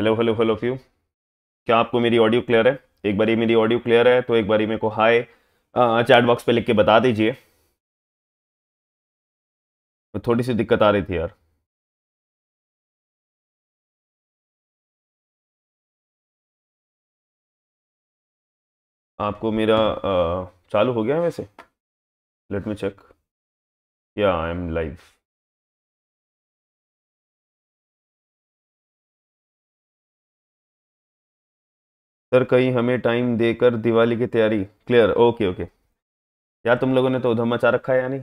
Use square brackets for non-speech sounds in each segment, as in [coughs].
Hello hello hello few क्या आपको मेरी ऑडियो क्लियर है एक बारी मेरी ऑडियो क्लियर है तो एक बारी मेरे को हाय चैट बॉक्स पे लिख के बता दीजिए थोड़ी सी दिक्कत आ रही थी यार आपको मेरा आ, चालू हो गया है वैसे लेट मी चेक या आई एम लाइव सर कहीं हमें टाइम देकर दिवाली की तैयारी क्लियर ओके ओके या तुम लोगों ने तो उधम मचा रखा है या नहीं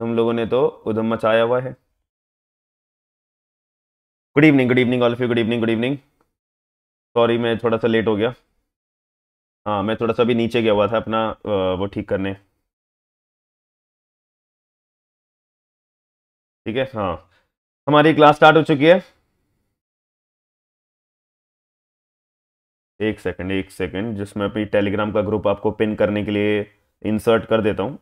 तुम लोगों ने तो उधम मचाया हुआ है good evening good evening all of you good evening good evening sorry मैं थोड़ा सा लेट हो गया हाँ मैं थोड़ा सा अभी नीचे गया हुआ था अपना वो ठीक करने ठीक है हाँ हमारी क्लास स्टार्ट हो चुकी है एक सेकंड एक सेकंड जिसमें अपनी टेलीग्राम का ग्रुप आपको पिन करने के लिए इंसर्ट कर देता हूं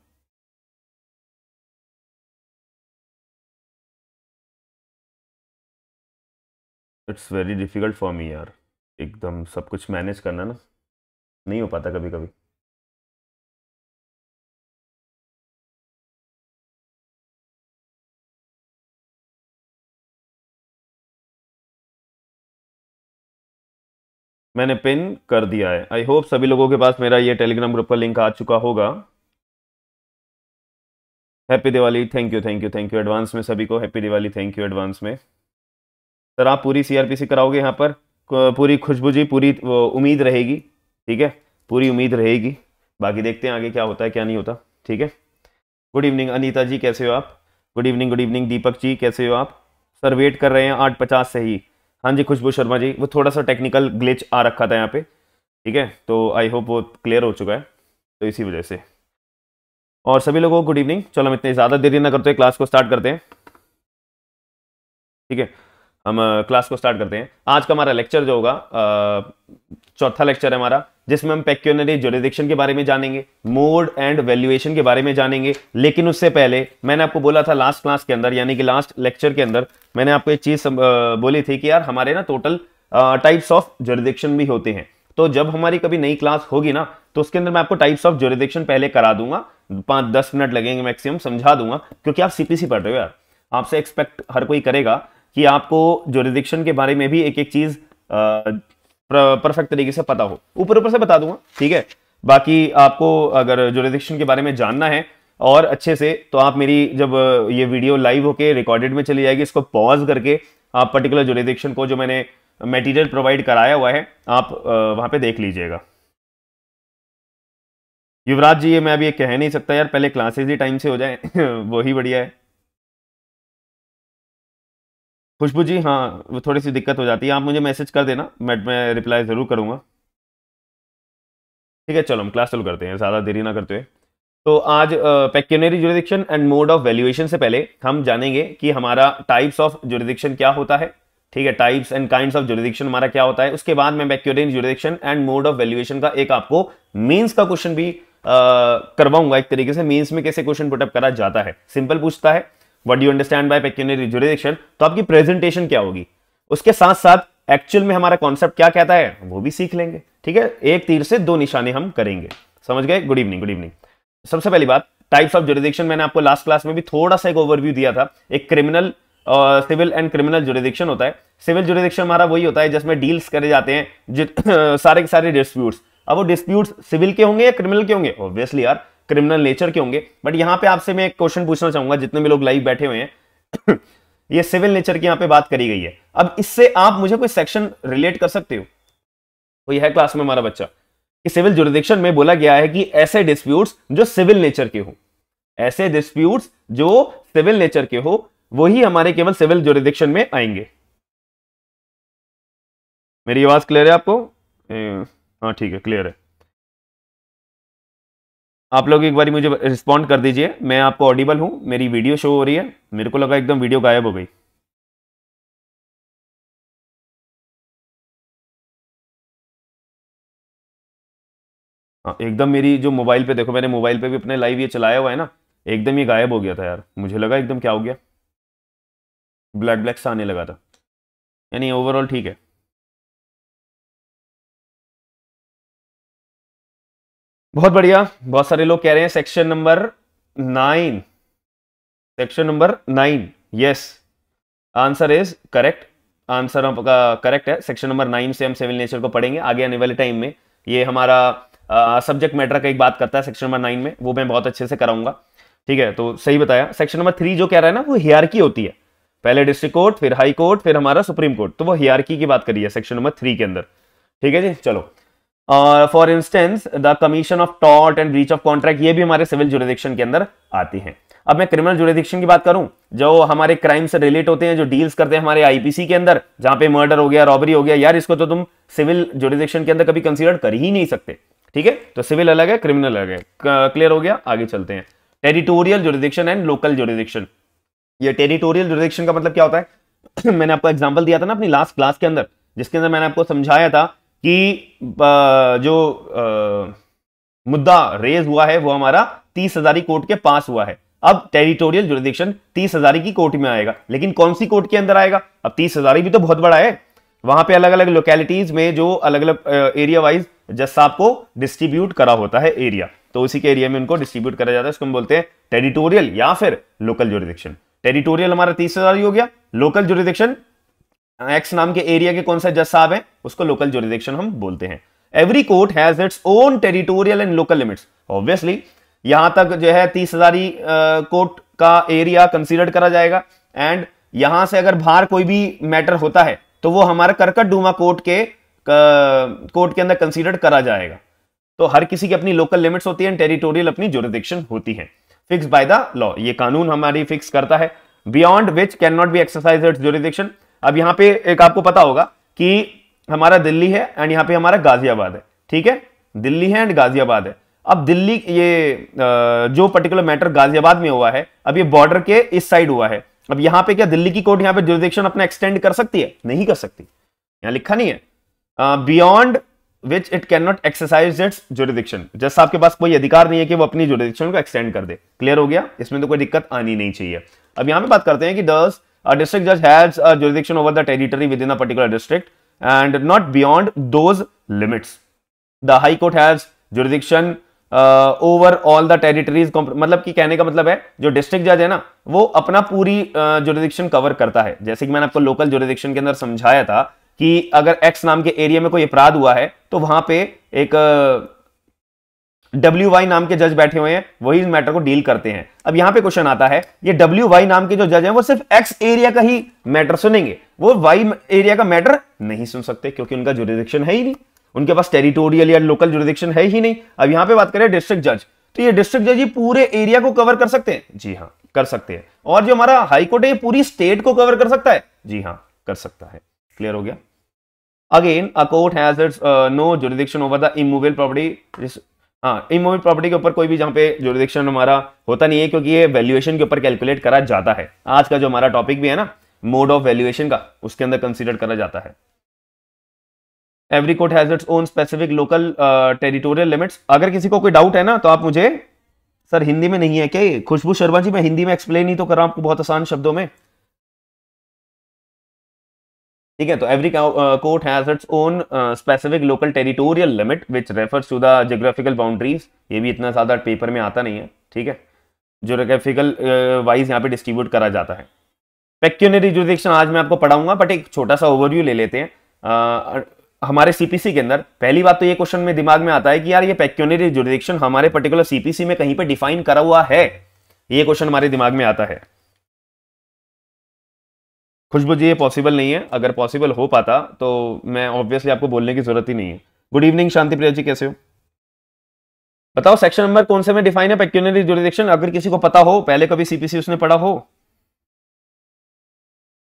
it's very difficult for me यार एकदम सब कुछ मैनेज करना ना नहीं हो पाता कभी कभी मैंने पिन कर दिया है आई होप सभी लोगों के पास मेरा ये टेलीग्राम ग्रुप का लिंक आ चुका होगा happy Diwali thank you thank you thank you advance में सभी को happy Diwali thank you advance में सर आप पूरी सीआरपीसी कराओगे यहाँ पर पूरी खुशबू जी पूरी उम्मीद रहेगी ठीक है पूरी उम्मीद रहेगी बाकी देखते हैं आगे क्या होता है क्या नहीं होता ठीक है गुड इवनिंग अनिता जी कैसे हो आप good evening good evening Deepak ji कैसे हो आप सर वेट कर रहे हैं आठ पचास से ही हाँ जी खुशबू शर्मा जी वो थोड़ा सा टेक्निकल ग्लिच आ रखा था यहाँ पे ठीक है तो आई होप वो क्लियर हो चुका है तो इसी वजह से और सभी लोगों को गुड इवनिंग चलो हम इतने ज़्यादा देरी ना करते क्लास को स्टार्ट करते हैं ठीक है हम क्लास को स्टार्ट करते हैं आज का हमारा लेक्चर जो होगा चौथा लेक्चर है हमारा जिसमें हम पेक्यूनरी जोरिडिक्शन के बारे में जानेंगे मोड एंड वैल्यूएशन के बारे में जानेंगे लेकिन उससे पहले मैंने आपको बोला था लास्ट क्लास के अंदर यानी कि लास्ट लेक्चर के अंदर मैंने आपको एक चीज़ बोली थी कि यार हमारे ना टोटल टाइप्स ऑफ जोरिडिक्शन भी होते हैं तो जब हमारी कभी नई क्लास होगी ना तो उसके अंदर मैं आपको टाइप्स ऑफ जोरिडिक्शन पहले करा दूंगा पांच दस मिनट लगेंगे मैक्सिमम समझा दूंगा क्योंकि आप सीपीसी पढ़ रहे हो यार आपसे एक्सपेक्ट हर कोई करेगा कि आपको जोरिडिक्शन के बारे में भी एक एक चीज़ परफेक्ट तरीके से पता हो ऊपर ऊपर से बता दूंगा ठीक है बाकी आपको अगर जोरिडिक्शन के बारे में जानना है और अच्छे से तो आप मेरी जब ये वीडियो लाइव होके रिकॉर्डेड में चली जाएगी इसको पॉज करके आप पर्टिकुलर जोरिडिक्शन को जो मैंने मेटीरियल प्रोवाइड कराया हुआ है आप वहाँ पर देख लीजिएगा युवराज जी ये मैं अभी ये कह नहीं सकता यार पहले क्लासेज ही टाइम से हो जाए [laughs] वही बढ़िया है खुशबू जी हाँ वो थोड़ी सी दिक्कत हो जाती है आप मुझे मैसेज कर देना मैं मैं रिप्लाई ज़रूर करूँगा ठीक है चलो हम क्लास चलो करते हैं ज़्यादा देरी ना करते हुए तो आज pecuniary jurisdiction and mode of valuation से पहले हम जानेंगे कि हमारा टाइप्स ऑफ जुरिडिक्शन क्या होता है ठीक है types and kind of jurisdiction हमारा क्या होता है उसके बाद मैं pecuniary jurisdiction and mode of valuation का एक आपको मीन्स का क्वेश्चन भी करवाऊंगा एक तरीके से मीन्स में कैसे क्वेश्चन पुटअप करा जाता है सिंपल पूछता है what you understand by pecuniary jurisdiction तो आपकी प्रेजेंटेशन क्या होगी उसके साथ साथ एक्चुअल में हमारा कॉन्सेप्ट क्या कहता है वो भी सीख लेंगे ठीक है एक तीर से दो निशाने हम करेंगे समझ गए गुड इवनिंग गुड इवनिंग सबसे पहली बात टाइप्स ऑफ जुरिडिक्शन मैंने आपको लास्ट क्लास में भी थोड़ा सा एक ओवरव्यू दिया था एक criminal civil and criminal jurisdiction होता है सिविल जुरिडिक्शन हमारा वही होता है जिसमें डील्स करे जाते हैं [clears throat] सारे के सारे डिस्प्यूट्स अब वो डिस्प्यूट्स सिविल के होंगे या क्रिमिनल के होंगे ऑब्वियसली यार क्रिमिनल नेचर के होंगे बट यहाँ पे आपसे मैं एक क्वेश्चन पूछना चाहूंगा जितने भी लोग लाइव बैठे हुए हैं [coughs] ये सिविल नेचर की यहाँ पे बात करी गई है अब इससे आप मुझे कोई सेक्शन रिलेट कर सकते हो कोई है क्लास में हमारा बच्चा कि सिविल जुरिडिक्शन में बोला गया है कि ऐसे डिस्प्यूट्स जो सिविल नेचर के हो ऐसे डिस्प्यूट्स जो सिविल नेचर के हो वही हमारे केवल सिविल जुरिडिक्शन में आएंगे मेरी आवाज क्लियर है आपको हाँ ठीक है क्लियर है आप लोग एक बार मुझे रिस्पॉन्ड कर दीजिए मैं आपको ऑडिबल हूँ मेरी वीडियो शो हो रही है मेरे को लगा एकदम वीडियो गायब हो गई हाँ, एकदम मेरी जो मोबाइल पे देखो मैंने मोबाइल पे भी अपने लाइव ये चलाया हुआ है ना एकदम ये गायब हो गया था यार मुझे लगा एकदम क्या हो गया ब्लैक ब्लैक सा आने लगा था यानी ओवरऑल ठीक है बहुत बढ़िया बहुत सारे लोग कह रहे हैं section number nine section number nine yes answer is correct answer आपका करेक्ट है सेक्शन नंबर नाइन से हम सिविल नेचर को पढ़ेंगे आगे आने वाले टाइम में ये हमारा सब्जेक्ट मैटर का एक बात करता है सेक्शन नंबर नाइन में वो मैं बहुत अच्छे से कराऊंगा ठीक है तो सही बताया सेक्शन नंबर थ्री जो कह रहा है ना वो हियारकी होती है पहले डिस्ट्रिक्ट कोर्ट फिर हाई कोर्ट फिर हमारा सुप्रीम कोर्ट तो वो हियारकी की बात करी है सेक्शन नंबर थ्री के अंदर ठीक है जी चलो for instance the commission of टॉट एंड ब्रीच ऑफ कॉन्ट्रैक्ट ये भी हमारे सिविल जुरिडिक्शन के अंदर आती है अब मैं क्रिमिनल जुरिडिक्शन की बात करूं जो हमारे क्राइम से रिलेट होते हैं जो डील्स करते हैं हमारे आईपीसी के अंदर जहां पे मर्डर हो गया रॉबरी हो गया यार इसको तो तुम सिविल जुरिडिक्शन के अंदर कभी कंसीडर कर ही नहीं सकते ठीक है तो सिविल अलग है क्रिमिनल अलग है क्लियर हो गया आगे चलते हैं territorial jurisdiction and local jurisdiction ये टेरिटोरियल जुरिडिक्शन का मतलब क्या होता है [clears throat] मैंने आपको एग्जाम्पल दिया था ना अपनी लास्ट क्लास के अंदर जिसके अंदर मैंने आपको समझाया था कि जो मुद्दा रेज हुआ है वो हमारा तीस हजारी कोर्ट के पास हुआ है अब टेरिटोरियल जुरिडिक्शन तीस हजारी की कोर्ट में आएगा लेकिन कौन सी कोर्ट के अंदर आएगा अब तीस हजारी भी तो बहुत बड़ा है वहां पे अलग अलग लोकेलिटीज में जो अलग अलग एरिया वाइज जज साहब को डिस्ट्रीब्यूट करा होता है एरिया तो उसी के एरिया में उनको डिस्ट्रीब्यूट करा जाता है उसको हम बोलते हैं टेरिटोरियल या फिर लोकल जुरिडिक्शन टेरिटोरियल हमारा तीस हजार हो गया लोकल जुरिडिक्शन एक्स नाम के एरिया के कौन सा जज साहब हैं उसको लोकल जोरिडिक्शन हम बोलते हैं every court has its own territorial and local limits obviously यहां तक जो है तीस हजारी कोर्ट का एरिया कंसिडर करा जाएगा एंड यहां से अगर बाहर कोई भी मैटर होता है तो वो हमारे करकट डूमा कोर्ट के कोर्ट के अंदर कंसिडर करा जाएगा तो हर किसी की अपनी लोकल लिमिट्स होती है टेरिटोरियल अपनी जोरिडिक्शन होती है फिक्स बाय द लॉ ये कानून हमारी फिक्स करता है beyond which can not be exercise its jurisdiction अब यहां पे एक आपको पता होगा कि हमारा दिल्ली है एंड यहां पे हमारा गाजियाबाद है ठीक है दिल्ली है एंड गाजियाबाद है अब दिल्ली ये जो पर्टिकुलर मैटर गाजियाबाद में हुआ है अब ये बॉर्डर के इस साइड हुआ है अब यहां पे क्या दिल्ली की कोर्ट यहाँ पे जोरिडिक्शन अपना एक्सटेंड कर सकती है नहीं कर सकती यहाँ लिखा नहीं है beyond which it can not exercise its jurisdiction जैसा आपके पास कोई अधिकार नहीं है कि वो अपनी जुरिडिक्शन को एक्सटेंड कर दे क्लियर हो गया इसमें तो कोई दिक्कत आनी नहीं चाहिए अब यहां पे बात करते हैं कि दस a district judge has a jurisdiction over the territory within a particular district and not beyond those limits the high court has jurisdiction uh, over all the territories matlab ki kehne ka matlab hai jo district judge hai na wo apna puri uh, cover karta hai jaise ki maine aapko local jurisdiction ke andar samjhaya tha कि अगर x नाम के area में कोई अपराध हुआ है तो वहां पे एक डब्ल्यू वाई नाम के जज बैठे हुए हैं वही इस मैटर को डील करते हैं अब यहां पे क्वेश्चन आता है ये डब्ल्यू वाई नाम के जो जज हैं वो सिर्फ एक्स एरिया का ही मैटर सुनेंगे वो वाई एरिया का मैटर नहीं सुन सकते क्योंकि उनका जुरिडिक्शन है ही नहीं उनके पास टेरिटोरियल या लोकल जुरिडिक्शन है ही नहीं अब यहां पर बात करें डिस्ट्रिक्ट जज तो ये डिस्ट्रिक्ट जज ये पूरे एरिया को कवर कर सकते हैं जी हाँ कर सकते हैं और जो हमारा हाईकोर्ट है ये पूरी स्टेट को कवर कर सकता है जी हाँ कर सकता है क्लियर हो गया again a court has no jurisdiction over the immovable property हाँ इमोबल प्रॉपर्टी के ऊपर कोई भी जहाँ पे जोरिडिक्शन हमारा होता नहीं है क्योंकि ये वैल्यूएशन के ऊपर कैलकुलेट करा जाता है आज का जो हमारा टॉपिक भी है ना मोड ऑफ वैल्यूएशन का उसके अंदर कंसिडर करा जाता है every court has its own specific local territorial limits अगर किसी को कोई डाउट है ना तो आप मुझे सर हिंदी में नहीं है क्या खुशबू शर्मा जी मैं हिंदी में एक्सप्लेन ही तो कर रहा हूँ आपको बहुत आसान शब्दों में ठीक है तो every court has its own specific local territorial limit which refers to the geographical boundaries ये भी इतना ज़्यादा पेपर में आता नहीं है ठीक है जोग्राफिकल वाइज uh, यहाँ पे डिस्ट्रीब्यूट करा जाता है पेक्यूनरी जुरिडिक्शन आज मैं आपको पढ़ाऊंगा बट एक छोटा सा ओवरव्यू ले लेते हैं आ, uh, हमारे सीपीसी के अंदर पहली बात तो ये क्वेश्चन में दिमाग में आता है कि यार ये पेक्यूनरी जुरिडिक्शन हमारे पर्टिकुलर सीपीसी में कहीं पर डिफाइन करा हुआ है ये क्वेश्चन हमारे दिमाग में आता है खुशबू जी ये पॉसिबल नहीं है अगर पॉसिबल हो पाता तो मैं ऑब्वियसली आपको बोलने की जरूरत ही नहीं है गुड इवनिंग शांति प्रिया जी कैसे हो बताओ सेक्शन नंबर कौन से में डिफाइन है पेक्यूनरी जुरिडिक्शन अगर किसी को पता हो पहले कभी सीपीसी उसने पढ़ा हो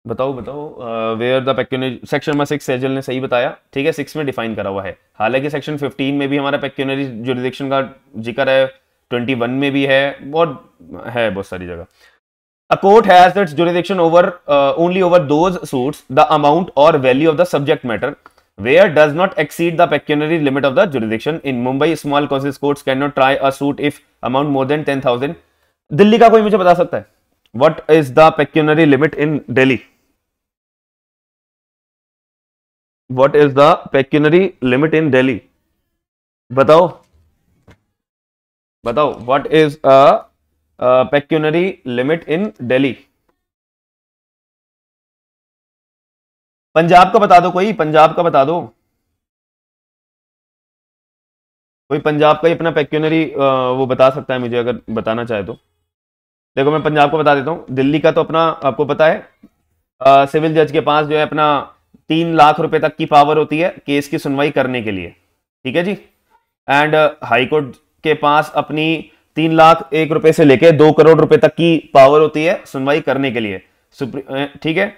बताओ बताओ where the pecuniary section number six Sejal ने सही बताया ठीक है सिक्स में डिफाइन करा हुआ है हालांकि सेक्शन फिफ्टीन में भी हमारा पेक्यूनरी जोरिडिक्शन का जिक्र है ट्वेंटी वन में भी है बहुत है बहुत सारी जगह A court has its jurisdiction over uh, only over those suits, the amount or value of the subject matter, where does not exceed the pecuniary limit of the jurisdiction. In Mumbai, small causes courts cannot try a suit if amount more than 10,000. delhi ka koi mujhe bata sakta hai What is the pecuniary limit in Delhi? What is the pecuniary limit in Delhi? batao batao what is a pecuniary limit in Delhi Punjab का बता दो कोई पंजाब का बता दो कोई पंजाब का ही अपना पेक्यूनरी uh, वो बता सकता है मुझे अगर बताना चाहे तो देखो मैं पंजाब को बता देता हूँ दिल्ली का तो अपना आपको पता है आ, uh, सिविल जज के पास जो है अपना तीन लाख रुपए तक की पावर होती है केस की सुनवाई करने के लिए ठीक है जी एंड हाईकोर्ट uh, के पास अपनी तीन लाख एक रुपए से लेकर दो करोड़ रुपए तक की पावर होती है सुनवाई करने के लिए ठीक है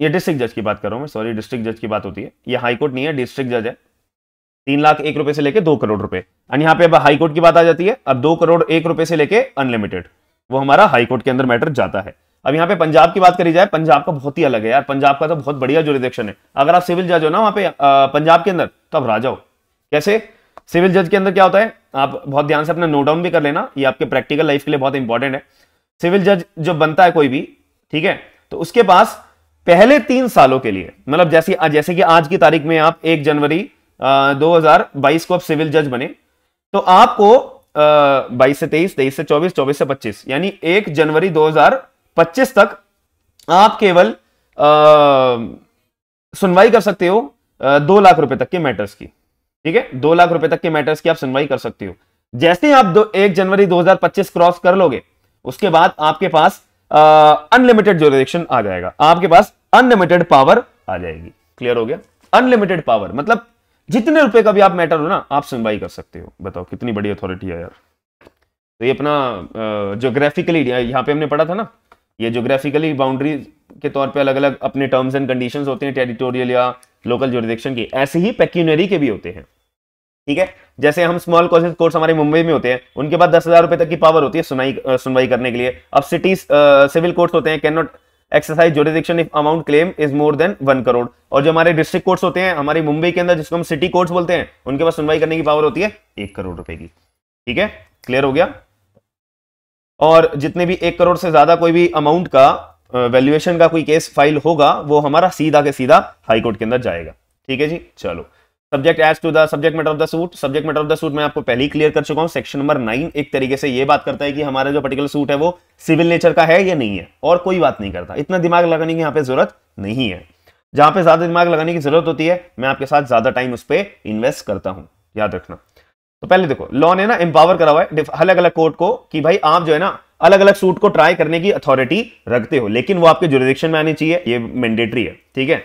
ये डिस्ट्रिक्ट जज की बात कर रहा हूं मैं सॉरी डिस्ट्रिक्ट जज की बात होती है ये हाईकोर्ट नहीं है डिस्ट्रिक्ट जज है तीन लाख एक रुपए से लेके दो करोड़ रुपए और यहाँ पे अब हाईकोर्ट की बात आ जाती है अब दो करोड़ एक रुपए से लेके अनलिमिटेड वो हमारा हाईकोर्ट के अंदर मैटर जाता है अब यहाँ पे पंजाब की बात करी जाए पंजाब का बहुत ही अलग है यार पंजाब का तो बहुत बढ़िया जोरिडिक्शन है अगर आप सिविल जज हो ना वहाँ पे पंजाब के अंदर तो आप राजा हो कैसे सिविल जज के अंदर क्या होता है आप बहुत ध्यान से अपना नोट डाउन भी कर लेना ये आपके प्रैक्टिकल लाइफ के लिए बहुत इंपॉर्टेंट है सिविल जज जो बनता है कोई भी ठीक है तो उसके पास पहले तीन सालों के लिए मतलब जैसे जैसे कि आज की तारीख में आप एक जनवरी दो हजार बाईस को आप सिविल जज बने तो आपको बाईस से तेईस तेईस से चौबीस चौबीस से पच्चीस यानी एक जनवरी दो हजार पच्चीस तक आप केवल सुनवाई कर सकते हो दो लाख रुपए तक के मैटर्स की ठीक है दो लाख रुपए तक के मैटर्स की आप सुनवाई कर सकती हो जैसे आप दो एक जनवरी 2025 क्रॉस कर लोगे उसके बाद आपके पास अनलिमिटेड जोरिडिक्शन आ जाएगा आपके पास अनलिमिटेड पावर आ जाएगी क्लियर हो गया अनलिमिटेड पावर मतलब जितने रुपए का भी आप मैटर हो ना आप सुनवाई कर सकते हो बताओ कितनी बड़ी अथॉरिटी है यार तो ये अपना जोग्राफिकली यहाँ पे हमने पढ़ा था ना ये जोग्राफिकली बाउंड्री के तौर पे अलग अलग अपने टर्म्स एंड कंडीशन होते हैं टेरिटोरियल या लोकल जोरिडिक्शन की ऐसे ही पेक्यूनरी के भी होते हैं ठीक है जैसे हम स्मॉल कॉजेज कोर्ट हमारे मुंबई में होते हैं उनके पास दस हजार रुपए तक की पावर होती है सुनाई सुनवाई करने के लिए अब सिटीज सिविल कोर्ट होते हैं can not exercise jurisdiction if amount claim is more than one crore और जो हमारे डिस्ट्रिक्ट कोर्ट्स होते हैं हमारे मुंबई के अंदर जिसको हम सिटी कोर्ट्स बोलते हैं उनके पास सुनवाई करने की पावर होती है एक करोड़ रुपए की ठीक है क्लियर हो गया और जितने भी एक करोड़ से ज्यादा कोई भी अमाउंट का वैल्यूएशन का कोई केस फाइल होगा वो हमारा सीधा के सीधा हाईकोर्ट के अंदर जाएगा ठीक है जी चलो subject as to the subject matter of the suit subject matter of the suit मैं आपको पहले ही क्लियर कर चुका हूं सेक्शन नंबर नाइन एक तरीके से ये बात करता है कि हमारा जो पर्टिकुलर सूट है वो सिविल नेचर का है या नहीं है और कोई बात नहीं करता इतना दिमाग लगाने की यहाँ पे जरूरत नहीं है जहां पे ज्यादा दिमाग लगाने की जरूरत होती है मैं आपके साथ ज्यादा टाइम उस पर इन्वेस्ट करता हूँ याद रखना तो पहले देखो लॉ ने ना एम्पावर करा हुआ है अलग अलग कोर्ट को कि भाई आप जो है ना अलग अलग सूट को ट्राई करने की अथॉरिटी रखते हो लेकिन वो आपके जुरिडिक्शन में आनी चाहिए ये मैंडेटरी है ठीक है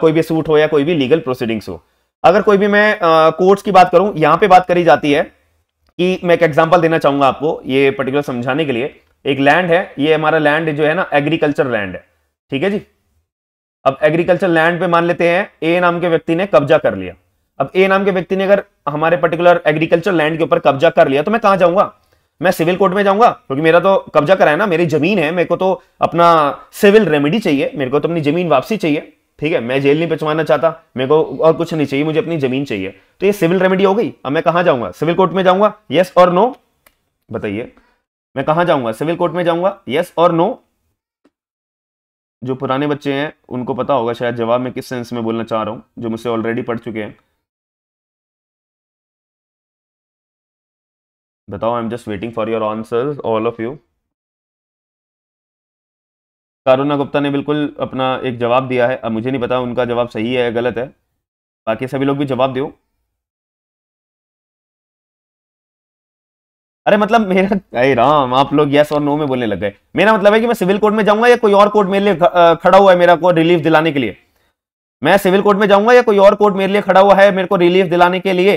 कोई भी सूट हो या कोई भी लीगल प्रोसीडिंग्स हो अगर कोई भी मैं कोर्ट्स की बात करूं यहां पे बात करी जाती है कि मैं एक एग्जांपल देना चाहूंगा आपको ये पर्टिकुलर समझाने के लिए एक लैंड है ये हमारा लैंड जो है ना एग्रीकल्चर लैंड है ठीक है जी अब एग्रीकल्चर लैंड पे मान लेते हैं ए नाम के व्यक्ति ने कब्जा कर लिया अब ए नाम के व्यक्ति ने अगर हमारे पर्टिकुलर एग्रीकल्चर लैंड के ऊपर कब्जा कर लिया तो मैं कहां जाऊंगा मैं सिविल कोर्ट में जाऊंगा क्योंकि मेरा तो कब्जा करा है ना मेरी जमीन है मेरे को तो अपना सिविल रेमेडी चाहिए मेरे को तो अपनी जमीन वापसी चाहिए ठीक है मैं जेल नहीं पिछवाना चाहता मेरे को और कुछ नहीं चाहिए मुझे अपनी जमीन चाहिए तो ये सिविल रेमेडी हो गई अब मैं कहाँ जाऊंगा सिविल कोर्ट में जाऊंगा यस और नो बताइए मैं कहाँ जाऊंगा सिविल कोर्ट में जाऊंगा यस और नो जो पुराने बच्चे हैं उनको पता होगा शायद जवाब में किस सेंस में बोलना चाह रहा हूं जो मुझसे ऑलरेडी पढ़ चुके हैं बताओ I am just waiting for your answers all of you Karuna Gupta ने बिल्कुल अपना एक जवाब दिया है अब मुझे नहीं पता उनका जवाब सही है या गलत है बाकी सभी लोग भी जवाब दो अरे मतलब मेरा अरे राम आप लोग यस और नो में बोलने लग गए मेरा मतलब है कि मैं सिविल कोर्ट में जाऊंगा या कोई और कोर्ट मेरे लिए खड़ा हुआ है मेरा को रिलीफ दिलाने के लिए मैं सिविल कोर्ट में जाऊंगा या कोई और कोर्ट मेरे लिए खड़ा हुआ है मेरे को रिलीफ दिलाने के लिए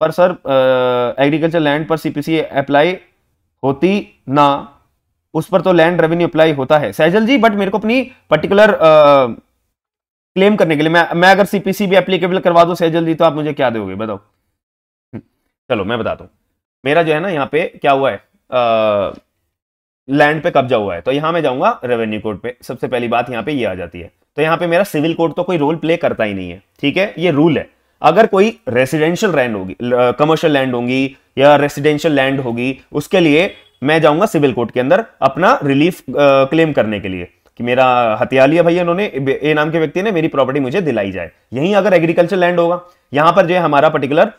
पर सर एग्रीकल्चर लैंड पर सीपीसी अप्लाई होती ना उस पर तो लैंड रेवेन्यू अप्लाई होता है सैजल जी बट मेरे को अपनी पर्टिकुलर क्लेम करने के लिए मैं मैं अगर सीपीसी भी एप्लीकेबल करवा दूं सैजल जी तो आप मुझे क्या दोगे बताओ हम्म, चलो मैं बता दू मेरा जो है ना यहाँ पे क्या हुआ है लैंड पे कब्जा हुआ है तो यहां मैं जाऊंगा रेवेन्यू कोर्ट पे सबसे पहली बात यहाँ पे ये यह आ जाती है तो यहाँ पे मेरा सिविल कोर्ट तो कोई रोल प्ले करता ही नहीं है ठीक है ये रूल है अगर कोई रेसिडेंशियल लैंड होगी कमर्शियल लैंड होगी या रेसिडेंशियल लैंड होगी उसके लिए मैं जाऊंगा सिविल कोर्ट के अंदर अपना रिलीफ क्लेम करने के लिए कि मेरा हत्या लिया भैया उन्होंने ए नाम के व्यक्ति ने मेरी प्रॉपर्टी मुझे दिलाई जाए यहीं अगर एग्रीकल्चर लैंड होगा यहां पर जो है हमारा पर्टिकुलर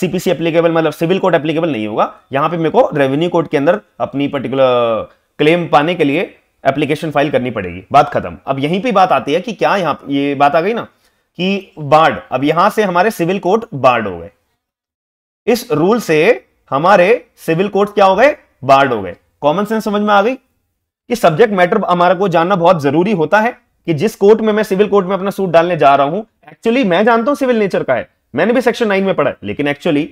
सीपीसी एप्लीकेबल मतलब सिविल कोर्ट एप्लीकेबल नहीं होगा यहां पे मेरे को रेवेन्यू कोर्ट के अंदर अपनी पर्टिकुलर क्लेम पाने के लिए एप्लीकेशन फाइल करनी पड़ेगी बात खत्म अब यहीं पे बात आती है कि क्या यहाँ ये बात आ गई ना कि बार्ड अब यहां से हमारे सिविल कोर्ट बार्ड हो गए इस रूल से हमारे सिविल कोर्ट क्या हो गए बाढ़ हो गए कॉमन सेंस समझ में आ गई कि सब्जेक्ट मैटर हमारा को जानना बहुत जरूरी होता है कि जिस कोर्ट में मैं सिविल कोर्ट में अपना सूट डालने जा रहा हूं एक्चुअली मैं जानता हूं सिविल नेचर का है मैंने भी सेक्शन नाइन में पढ़ा है लेकिन एक्चुअली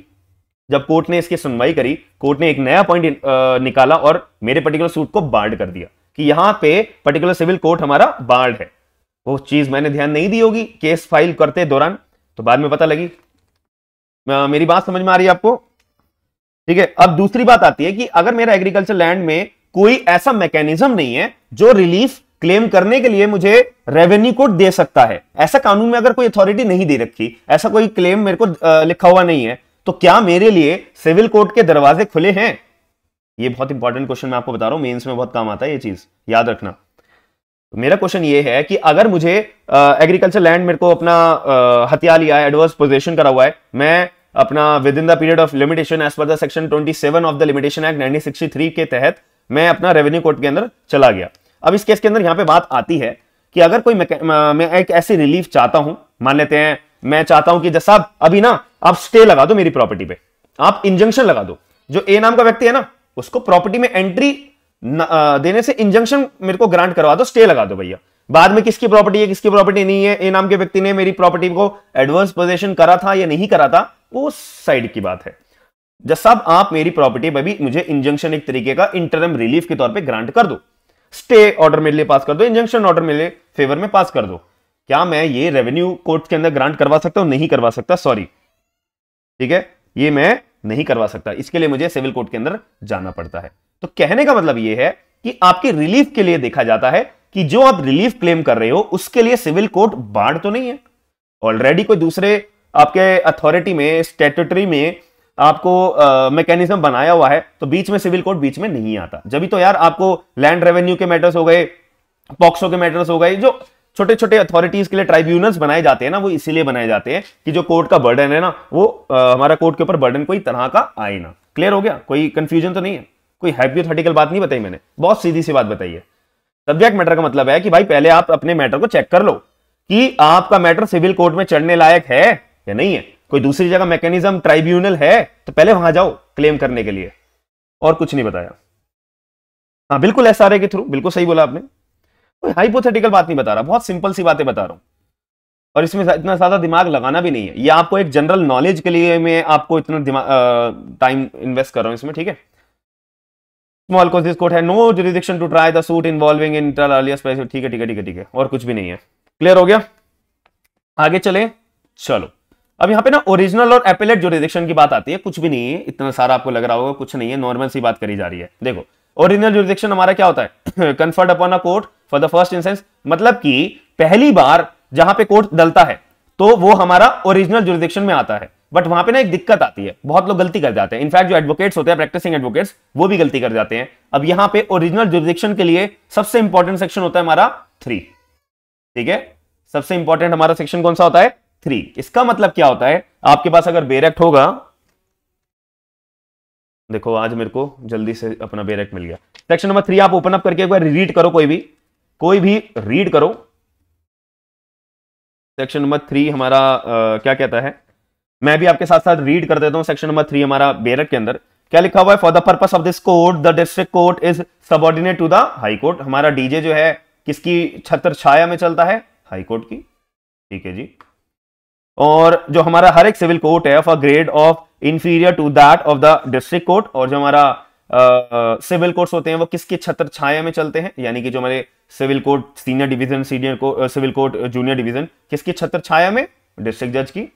जब कोर्ट ने इसकी सुनवाई करी कोर्ट ने एक नया पॉइंट निकाला और मेरे पर्टिकुलर सूट को बार्ड कर दिया कि यहां पे पर्टिकुलर सिविल कोर्ट हमारा बार्ड है वो चीज़ मैंने ध्यान नहीं दी होगी केस फाइल करते दौरान तो बाद में पता लगी आ, मेरी बात समझ में आ रही है आपको ठीक है अब दूसरी बात आती है कि अगर मेरा एग्रीकल्चर लैंड में कोई ऐसा मैकेनिज्म नहीं है जो रिलीफ क्लेम करने के लिए मुझे रेवेन्यू कोड दे सकता है ऐसा कानून में अगर कोई अथॉरिटी नहीं दे रखी ऐसा कोई क्लेम मेरे को लिखा हुआ नहीं है तो क्या मेरे लिए सिविल कोर्ट के दरवाजे खुले हैं यह बहुत इंपॉर्टेंट क्वेश्चन मैं आपको बता रहा हूं मेंस में बहुत काम आता है ये चीज याद रखना तो मेरा क्वेश्चन ये है कि अगर मुझे एग्रीकल्चर लैंड मेरे को अपना हथियार लिया है एडवर्स पोजिशन करा हुआ है मैं अपना within the period of limitation as per the section 27 of the limitation act 1963 के तहत मैं अपना रेवेन्यू कोर्ट के अंदर चला गया अब इस केस के अंदर यहाँ पे बात आती है कि अगर कोई मैं एक ऐसी रिलीफ चाहता हूं मान लेते हैं मैं चाहता हूं कि जैसा आप अभी ना आप स्टे लगा दो मेरी प्रॉपर्टी पे आप इंजंक्शन लगा दो जो ए नाम का व्यक्ति है ना उसको प्रॉपर्टी में एंट्री देने से इंजंक्शन मेरे को ग्रांट करवा दो स्टे लगा दो भैया बाद में किसकी प्रॉपर्टी है किसकी प्रॉपर्टी नहीं है ए नाम के व्यक्ति ने मेरी प्रॉपर्टी को एडवांस पोजेशन करा था या नहीं करा था वो साइड की बात है जब सब आप मेरी प्रॉपर्टी पर भी मुझे इंजंक्शन एक तरीके का इंटरम रिलीफ के तौर पर ग्रांट कर दो स्टे ऑर्डर मेरे लिए पास कर दो इंजंक्शन ऑर्डर मेरे लिए फेवर में पास कर दो क्या मैं ये रेवेन्यू कोर्ट के अंदर ग्रांट करवा सकता हूं नहीं करवा सकता सॉरी ठीक है ये मैं नहीं करवा सकता इसके लिए मुझे सिविल कोर्ट के अंदर जाना पड़ता है तो कहने का मतलब यह है कि आपके रिलीफ के लिए देखा जाता है कि जो आप रिलीफ क्लेम कर रहे हो उसके लिए सिविल कोर्ट बाढ़ तो नहीं है ऑलरेडी कोई दूसरे आपके अथॉरिटी में स्टेटरी में आपको मैकेनिज्म बनाया हुआ है तो बीच में सिविल कोर्ट बीच में नहीं आता जब तो यार आपको लैंड रेवेन्यू के मैटर्स हो गए पॉक्सो के मैटर्स हो गए जो छोटे छोटे अथॉरिटीज के लिए ट्राइब्यूनल्स बनाए जाते हैं ना वो इसीलिए बनाए जाते हैं कि जो कोर्ट का बर्डन है ना वो आ, हमारा कोर्ट के ऊपर बर्डन कोई तरह का आए ना क्लियर हो गया कोई कंफ्यूजन तो नहीं है कोई हाइपोथेटिकल बात नहीं बताई मैंने बहुत सीधी सी बात बताई है सब्जेक्ट मैटर का मतलब है कि भाई पहले आप अपने मैटर को चेक कर लो कि आपका मैटर सिविल कोर्ट में चढ़ने लायक है या नहीं है कोई दूसरी जगह मैकेनिज्म ट्राइब्यूनल है तो पहले वहां जाओ क्लेम करने के लिए और कुछ नहीं बताया हाँ बिल्कुल एस के थ्रू बिल्कुल सही बोला आपने कोई हाइपोथेटिकल बात नहीं बता रहा बहुत सिंपल सी बातें बता रहा हूँ और इसमें इतना ज़्यादा दिमाग लगाना भी नहीं है ये आपको एक जनरल नॉलेज के लिए मैं आपको इतना टाइम इन्वेस्ट कर रहा हूं इसमें ठीक है स्मॉल कॉन्सिस कोर्ट है no jurisdiction to try the suit involving in inter alia ठीक है ठीक है ठीक है ठीक है और कुछ भी नहीं है क्लियर हो गया आगे चले चलो अब यहाँ पे ना ओरिजिनल और एपेलेट जुरिडिक्शन की बात आती है कुछ भी नहीं है इतना सारा आपको लग रहा होगा कुछ नहीं है नॉर्मल सी बात करी जा रही है देखो ओरिजिनल जुरिडिक्शन हमारा क्या होता है conferred upon a court for the first instance मतलब कि पहली बार जहां पे कोर्ट डलता है तो वो हमारा ओरिजिनल जुरिडिक्शन में आता है बट वहां पे ना एक दिक्कत आती है बहुत लोग गलती कर जाते हैं इनफैक्ट जो एडवोकेट्स होते हैं प्रैक्टिसिंग एडवोकेट्स वो भी गलती कर जाते हैं अब यहां पे ओरिजिनल जुरिडिक्शन के लिए सबसे इंपॉर्टेंट सेक्शन होता है हमारा थ्री ठीक है सबसे इंपॉर्टेंट हमारा सेक्शन कौन सा होता है थ्री इसका मतलब क्या होता है आपके पास अगर बेरेक्ट होगा देखो आज मेरे को जल्दी से अपना बेरेक्ट मिल गया सेक्शन नंबर थ्री आप ओपन अप करके एक बार रीड करो कोई भी कोई भी रीड करो सेक्शन नंबर थ्री हमारा आ, क्या कहता है मैं भी आपके साथ साथ रीड कर देता हूँ सेक्शन नंबर थ्री हमारा बेरट के अंदर क्या लिखा हुआ है for the purpose of this court the district court is subordinate to the high court हमारा डीजे जो है किसकी छत्र छाया में चलता है हाई कोर्ट की ठीक है जी और जो हमारा हर एक सिविल कोर्ट है of a grade of inferior to that of the district court और जो हमारा सिविल कोर्ट्स होते हैं वो किसकी छत्र छाया में चलते हैं यानी कि जो हमारे civil court senior division senior civil court junior division किसकी छत्र छाया में डिस्ट्रिक्ट जज की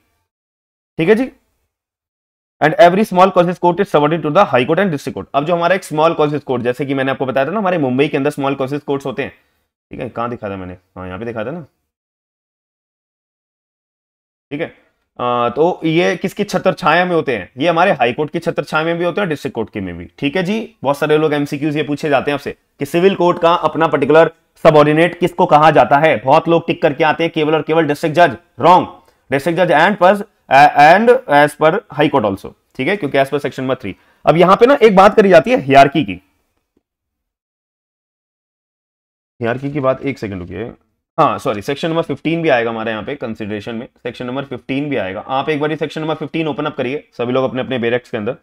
ठीक है जी and every small causes court is subordinate to the high court and district court अब जो हमारा एक स्मॉल कॉजेज कोर्ट जैसे कि मैंने आपको बताया था ना हमारे मुंबई के अंदर स्मॉल कॉजेज कोर्ट्स होते हैं ठीक है कहां दिखा था मैंने हाँ यहां पे दिखा था ना ठीक है आ, तो ये किसकी छत्र छाया में होते हैं ये हमारे हाई कोर्ट की छत्र छाया में भी होते हैं डिस्ट्रिक्ट कोर्ट के में भी ठीक है जी बहुत सारे लोग एमसीक्यूज ये पूछे जाते हैं आपसे कि सिविल कोर्ट का अपना पर्टिकुलर सबॉर्डिनेट किसको कहा जाता है बहुत लोग टिक करके आते हैं केवल और केवल डिस्ट्रिक्ट जज रॉन्ग डिस्ट्रिक्ट जज and purse and as per high court also ठीक है क्योंकि as per section number three अब यहां पे ना एक बात करी जाती है हियारकी की हियारकी की बात एक सेकंड रुकी हाँ सॉरी सेक्शन नंबर 15 भी आएगा हमारे यहाँ पे कंसिडरेशन में सेक्शन नंबर 15 भी आएगा आप एक बार सेक्शन नंबर 15 ओपन अप करिए सभी लोग अपने अपने बेरेक्स के अंदर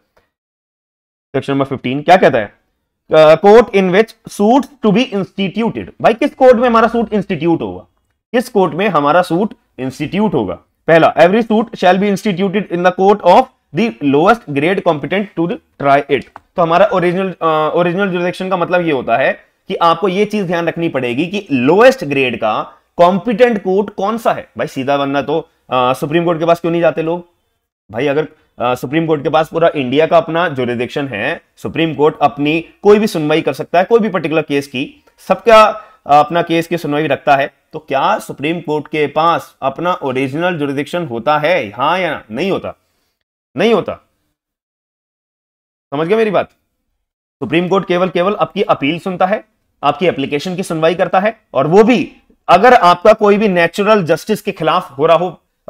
सेक्शन नंबर 15 क्या कहता है court in which suit to be instituted भाई किस कोर्ट में हमारा सूट इंस्टीट्यूट होगा किस कोर्ट में हमारा सूट इंस्टीट्यूट होगा पहला every suit shall be instituted in the court of the lowest grade competent to try it तो हमारा ओरिजिनल ओरिजिनल जुरिडिक्शन का मतलब ये होता है कि आपको ये चीज ध्यान रखनी पड़ेगी कि लोएस्ट ग्रेड का कॉम्पिटेंट कोर्ट कौन सा है भाई सीधा बनना तो सुप्रीम कोर्ट के पास क्यों नहीं जाते लोग भाई अगर सुप्रीम कोर्ट के पास पूरा इंडिया का अपना जोरिडिक्शन है सुप्रीम कोर्ट अपनी कोई भी सुनवाई कर सकता है कोई भी पर्टिकुलर केस की सबका अपना केस की सुनवाई रखता है तो क्या सुप्रीम कोर्ट के पास अपना ओरिजिनल जुरिडिक्शन होता है हाँ या ना नहीं होता नहीं होता समझ गया मेरी बात सुप्रीम कोर्ट केवल केवल आपकी अपील सुनता है आपकी एप्लीकेशन की सुनवाई करता है और वो भी अगर आपका कोई भी नेचुरल जस्टिस के खिलाफ हो रहा हो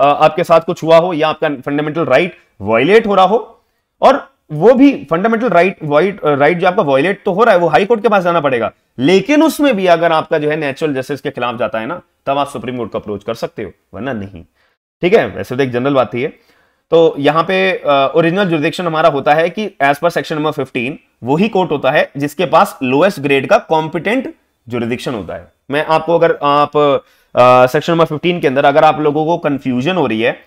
आपके साथ कुछ हुआ हो या आपका फंडामेंटल राइट वायलेट हो रहा हो और वो भी फंडामेंटल राइट वाइट राइट जो आपका वॉयलेट तो हो रहा है वो हाई कोर्ट के पास जाना पड़ेगा लेकिन उसमें भी अगर आपका जो है नेचुरल जस्टिस के खिलाफ जाता है ना तब आप सुप्रीम कोर्ट को अप्रोच कर सकते हो वरना नहीं ठीक है वैसे तो एक जनरल बात ही है तो यहां पे ओरिजिनल uh, जुरिडिक्शन हमारा होता है कि एज पर सेक्शन नंबर फिफ्टीन वही कोर्ट होता है जिसके पास लोएस्ट ग्रेड का कॉम्पिटेंट जुरिडिक्शन होता है मैं आपको अगर आप सेक्शन नंबर फिफ्टीन के अंदर अगर आप लोगों को कंफ्यूजन हो रही है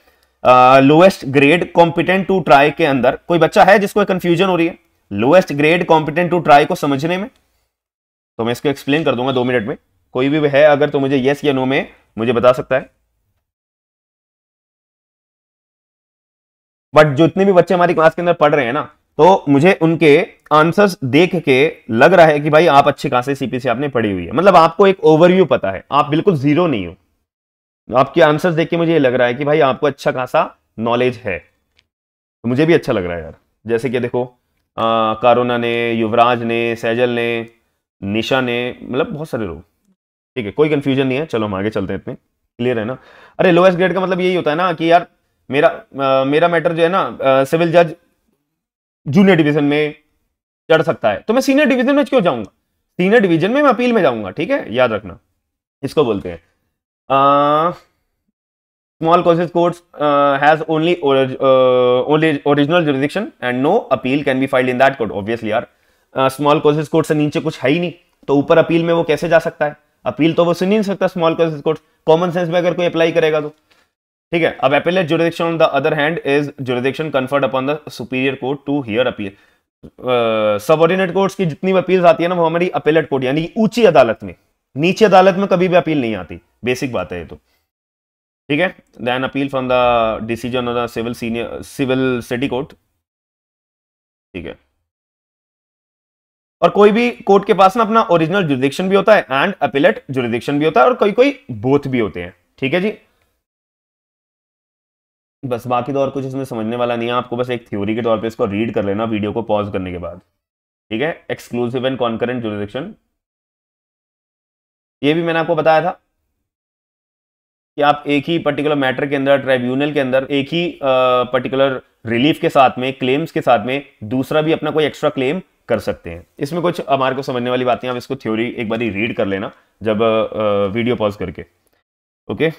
lowest grade competent to try के अंदर कोई बच्चा है जिसको कंफ्यूजन हो रही है lowest grade competent to try को समझने में तो मैं इसको एक्सप्लेन कर दूंगा दो मिनट में कोई भी है अगर तो मुझे यस या नो में मुझे बता सकता है बट जितने भी बच्चे हमारी क्लास के अंदर पढ़ रहे हैं ना तो मुझे उनके आंसर्स देख के लग रहा है कि भाई आप अच्छे खासे सीपीसी आपने पढ़ी हुई है मतलब आपको एक ओवरव्यू पता है आप बिल्कुल जीरो नहीं हो आपके आंसर्स देख के मुझे ये लग रहा है कि भाई आपको अच्छा खासा नॉलेज है तो मुझे भी अच्छा लग रहा है यार जैसे कि देखो आ, कारोना ने युवराज ने सैजल ने निशा ने मतलब बहुत सारे लोग ठीक है कोई कन्फ्यूजन नहीं है चलो हम आगे चलते हैं इतने क्लियर है ना अरे लोएस्ट ग्रेड का मतलब यही होता है ना कि यार मेरा आ, मेरा मैटर जो है ना सिविल जज जूनियर डिवीजन में चढ़ सकता है तो मैं सीनियर डिवीजन में क्यों जाऊंगा सीनियर डिवीजन में मैं अपील में जाऊंगा ठीक है याद रखना इसको बोलते हैं small causes court has only only original uh, and no appeal can be filed in that court obviously that court obviously यार uh, small causes court से नीचे कुछ है ही नहीं तो ऊपर अपील में वो कैसे जा सकता है अपील तो वो सुन ही नहीं सकता small causes court common sense में अगर कोई अप्लाई करेगा तो ठीक है अब appellate jurisdiction on the other hand is jurisdiction conferred upon the superior court to hear appeal subordinate courts की जितनी भी अपील्स आती है ना वो हमारी अपेलेट कोर्ट यानी ऊंची अदालत में नीचे अदालत में कभी भी अपील नहीं आती बेसिक बात है ये तो ठीक है then appeal from the decision of the civil senior civil city court ठीक है और कोई भी कोर्ट के पास ना अपना ओरिजिनल जुरिडिक्शन भी होता है एंड अपीलेट जुरिडिक्शन भी होता है और कोई कोई बोथ भी होते हैं ठीक है जी बस बाकी तो और कुछ इसमें समझने वाला नहीं है आपको बस एक थ्योरी के तौर पे इसको रीड कर लेना वीडियो को पॉज करने के बाद ठीक है एक्सक्लूसिव एंड कॉन्करेंट जुरिडिक्शन ये भी मैंने आपको बताया था कि आप एक ही पर्टिकुलर मैटर के अंदर ट्राइब्यूनल के अंदर एक ही पर्टिकुलर रिलीफ के साथ में क्लेम्स के साथ में दूसरा भी अपना कोई एक्स्ट्रा क्लेम कर सकते हैं इसमें कुछ हमारे को समझने वाली बातें आप इसको थ्योरी एक बार रीड कर लेना जब वीडियो पॉज करके ओके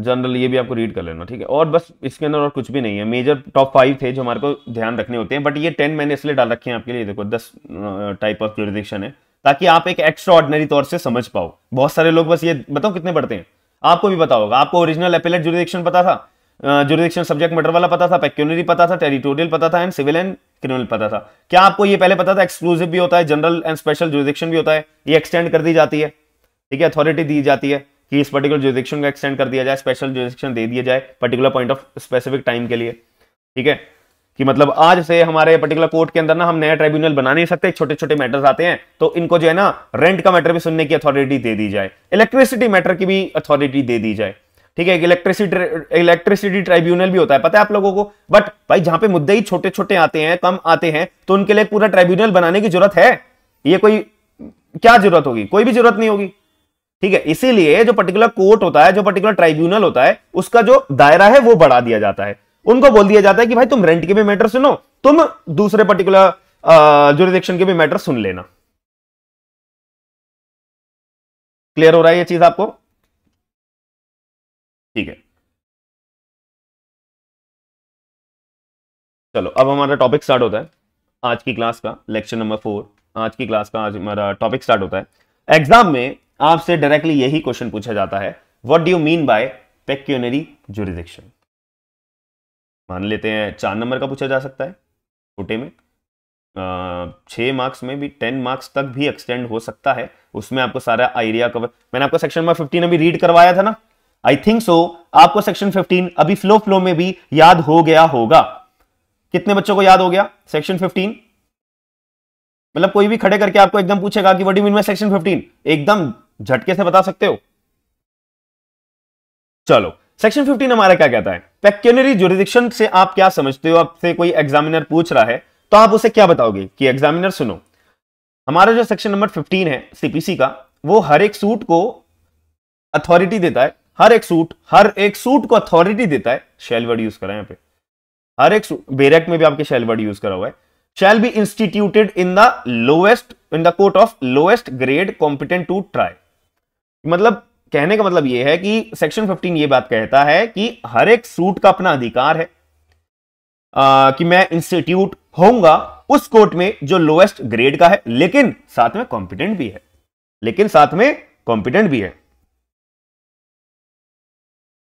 जनरल ये भी आपको रीड कर लेना ठीक है और बस इसके अंदर और कुछ भी नहीं है मेजर टॉप फाइव थे जो हमारे को ध्यान रखने होते हैं बट ये टेन मैंने इसलिए डाल रखे हैं आपके लिए देखो दस टाइप ऑफ ज्यूरिडिक्शन है ताकि आप एक एक्स्ट्रा ऑर्डनरी तौर से समझ पाओ बहुत सारे लोग बस ये बताओ कितने पढ़ते हैं आपको भी पता होगा आपको ओरिजिनल एपेलेट जुरिडिक्शन पता था जुरिडिक्शन सब्जेक्ट मैटर वाला पता था पेक्यूनरी पता था टेरिटोरियल पता था एंड सिविल एंड क्रिमिनल पता था क्या आपको ये पहले पता था एक्सक्लूसिव भी होता है जनरल एंड स्पेशल जुरिडिक्शन भी होता है ये एक्सटेंड कर दी जाती है ठीक है अथॉरिटी दी जाती है कि इस पर्टिकुलर जोजिक्शन को एक्सटेंड कर दिया जाए स्पेशल जोजिक्शन दे दिया जाए particular point of specific time के लिए ठीक है कि मतलब आज से हमारे पर्टिकुलर कोर्ट के अंदर ना हम नया ट्राइब्यूनल बना नहीं सकते छोटे छोटे मैटर्स आते हैं तो इनको जो है ना रेंट का मैटर भी सुनने की अथॉरिटी दे दी जाए इलेक्ट्रिसिटी मैटर की भी अथॉरिटी दे दी जाए ठीक है इलेक्ट्रिसिटी इलेक्ट्रिसिटी ट्राइब्यूनल भी होता है पता है आप लोगों को बट भाई जहां पे मुद्दे ही छोटे छोटे आते हैं कम आते हैं तो उनके लिए पूरा ट्राइब्यूनल बनाने की जरूरत है ये कोई क्या जरूरत होगी कोई भी जरूरत नहीं होगी ठीक है इसीलिए जो पर्टिकुलर कोर्ट होता है जो पर्टिकुलर ट्राइब्यूनल होता है उसका जो दायरा है वो बढ़ा दिया जाता है उनको बोल दिया जाता है कि भाई तुम रेंट के भी मैटर सुनो तुम दूसरे पर्टिकुलर जोरिडिक्शन के भी मैटर सुन लेना क्लियर हो रहा है ये चीज आपको ठीक है चलो अब हमारा टॉपिक स्टार्ट होता है आज की क्लास का लेक्चर नंबर फोर आज की क्लास का आज हमारा टॉपिक स्टार्ट होता है एग्जाम में आपसे डायरेक्टली यही क्वेश्चन पूछा जाता है what do you mean by pecuniary jurisdiction मान लेते हैं चार नंबर का पूछा जा सकता है छोटे में छः मार्क्स में भी टेन मार्क्स तक भी एक्सटेंड हो सकता है उसमें आपको सारा आइडिया कवर मैंने आपको सेक्शन नंबर फिफ्टीन अभी रीड करवाया था ना आई थिंक सो आपको सेक्शन फिफ्टीन अभी फ्लो फ्लो में भी याद हो गया होगा कितने बच्चों को याद हो गया सेक्शन फिफ्टीन मतलब कोई भी खड़े करके आपको एकदम पूछेगा कि what do mean my section fifteen एकदम झटके से बता सकते हो चलो सेक्शन 15 हमारा क्या कहता है पेक्यूनरी जुरिडिक्शन से आप क्या समझते हो आपसे कोई एग्जामिनर पूछ रहा है तो आप उसे क्या बताओगे कि एग्जामिनर सुनो हमारा जो सेक्शन नंबर 15 है सीपीसी का वो हर एक सूट को अथॉरिटी देता है हर एक सूट हर एक सूट को अथॉरिटी देता है शेल वर्ड यूज करा यहाँ पे हर एक बेरेक में भी आपके शेल वर्ड यूज करा हुआ है shall be instituted in the lowest in the court of lowest grade competent to try मतलब कहने का मतलब यह है कि सेक्शन 15 ये बात कहता है कि हर एक सूट का अपना अधिकार है आ, कि मैं इंस्टीट्यूट होऊंगा उस कोर्ट में जो लोएस्ट ग्रेड का है लेकिन साथ में कॉम्पिटेंट भी है लेकिन साथ में कॉम्पिटेंट भी है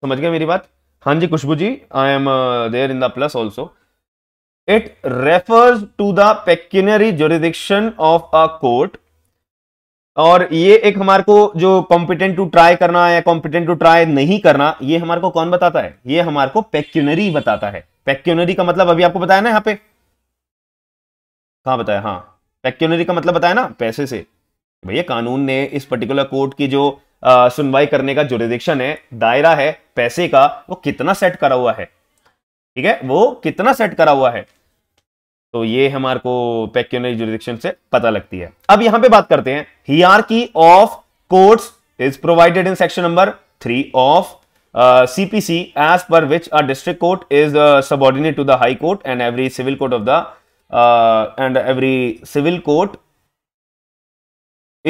समझ गए मेरी बात हां जी Khushboo ji I am there in the plus also it refers to the pecuniary jurisdiction of a court और ये एक हमारे को जो कॉम्पिटेंट टू ट्राई करना या कॉम्पिटेंट टू ट्राई नहीं करना ये हमारे को कौन बताता है ये हमारे को पेक्यूनरी बताता है पेक्यूनरी का मतलब अभी आपको बताया ना यहाँ पे कहा बताया हाँ पेक्यूनरी का मतलब बताया ना पैसे से भैया कानून ने इस पर्टिकुलर कोर्ट की जो सुनवाई करने का जो है दायरा है पैसे का वो कितना सेट करा हुआ है ठीक है वो कितना सेट करा हुआ है तो ये हमारे को पैक्यूनरी जुरिडिक्शन से पता लगती है अब यहां पे बात करते हैं hierarchy of courts is provided in section number three of CPC as per which a district court is subordinate to the high court and every civil court of the and every civil court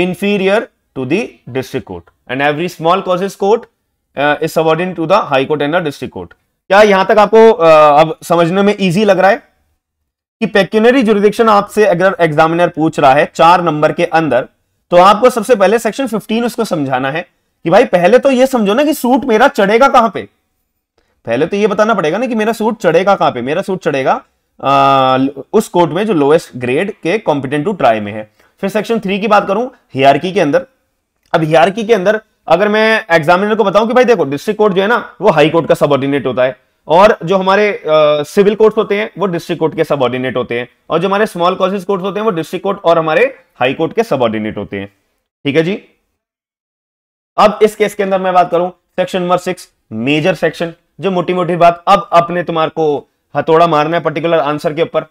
inferior to the district court and every small causes court is subordinate to the high court and the district court क्या यहां तक आपको uh, अब समझने में easy लग रहा है कि पेक्यूनरी जुरिडिक्शन आपसे अगर एग्जामिनर पूछ रहा है चार नंबर के अंदर तो आपको सबसे पहले सेक्शन 15 उसको समझाना है कि भाई पहले तो ये समझो ना कि सूट मेरा चढ़ेगा कहां पे पहले तो ये बताना पड़ेगा ना कि मेरा सूट चढ़ेगा कहां पे मेरा सूट चढ़ेगा उस कोर्ट में जो लोएस्ट ग्रेड के कॉम्पिटेंट टू ट्राई में है फिर सेक्शन थ्री की बात करूं हियारकी के अंदर अब हियारकी के अंदर अगर मैं एग्जामिनर को बताऊं कि भाई देखो डिस्ट्रिक्ट कोर्ट जो है ना वो हाई कोर्ट का सबॉर्डिनेट होता है और जो हमारे सिविल कोर्ट्स होते हैं वो डिस्ट्रिक्ट कोर्ट के सबॉर्डिनेट होते हैं और जो हमारे स्मॉल कॉजेज कोर्ट्स होते हैं वो डिस्ट्रिक्ट कोर्ट और हमारे हाई कोर्ट के सबॉर्डिनेट होते हैं ठीक है जी अब इस केस के अंदर मैं बात करूं section number six major section जो मोटी मोटी बात अब अपने तुम्हारे को हथौड़ा मारना है पर्टिकुलर आंसर के ऊपर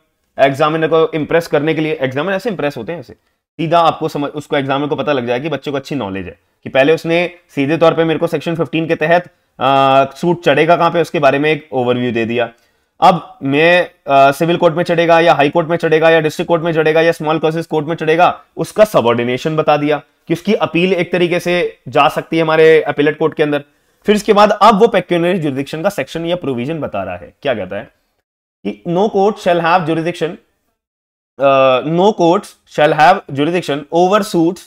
एग्जामिनर को इंप्रेस करने के लिए एग्जामिनर ऐसे इंप्रेस होते हैं ऐसे सीधा आपको समझ उसको एग्जामिनर को पता लग जाए कि बच्चों को अच्छी नॉलेज है कि पहले उसने सीधे तौर पे मेरे को सेक्शन 15 के तहत सूट चढ़ेगा कहां पे उसके बारे में एक ओवरव्यू दे दिया अब मैं सिविल कोर्ट में चढ़ेगा या हाई कोर्ट में चढ़ेगा या डिस्ट्रिक्ट कोर्ट में चढ़ेगा या स्मॉल क्लासेस कोर्ट में चढ़ेगा उसका सबॉर्डिनेशन बता दिया कि उसकी अपील एक तरीके से जा सकती है हमारे अपीलेट कोर्ट के अंदर फिर इसके बाद अब वो पेक्यूनरी जुरिडिक्शन का सेक्शन या प्रोविजन बता रहा है क्या कहता है कि no court shall have jurisdiction no court shall have jurisdiction over suit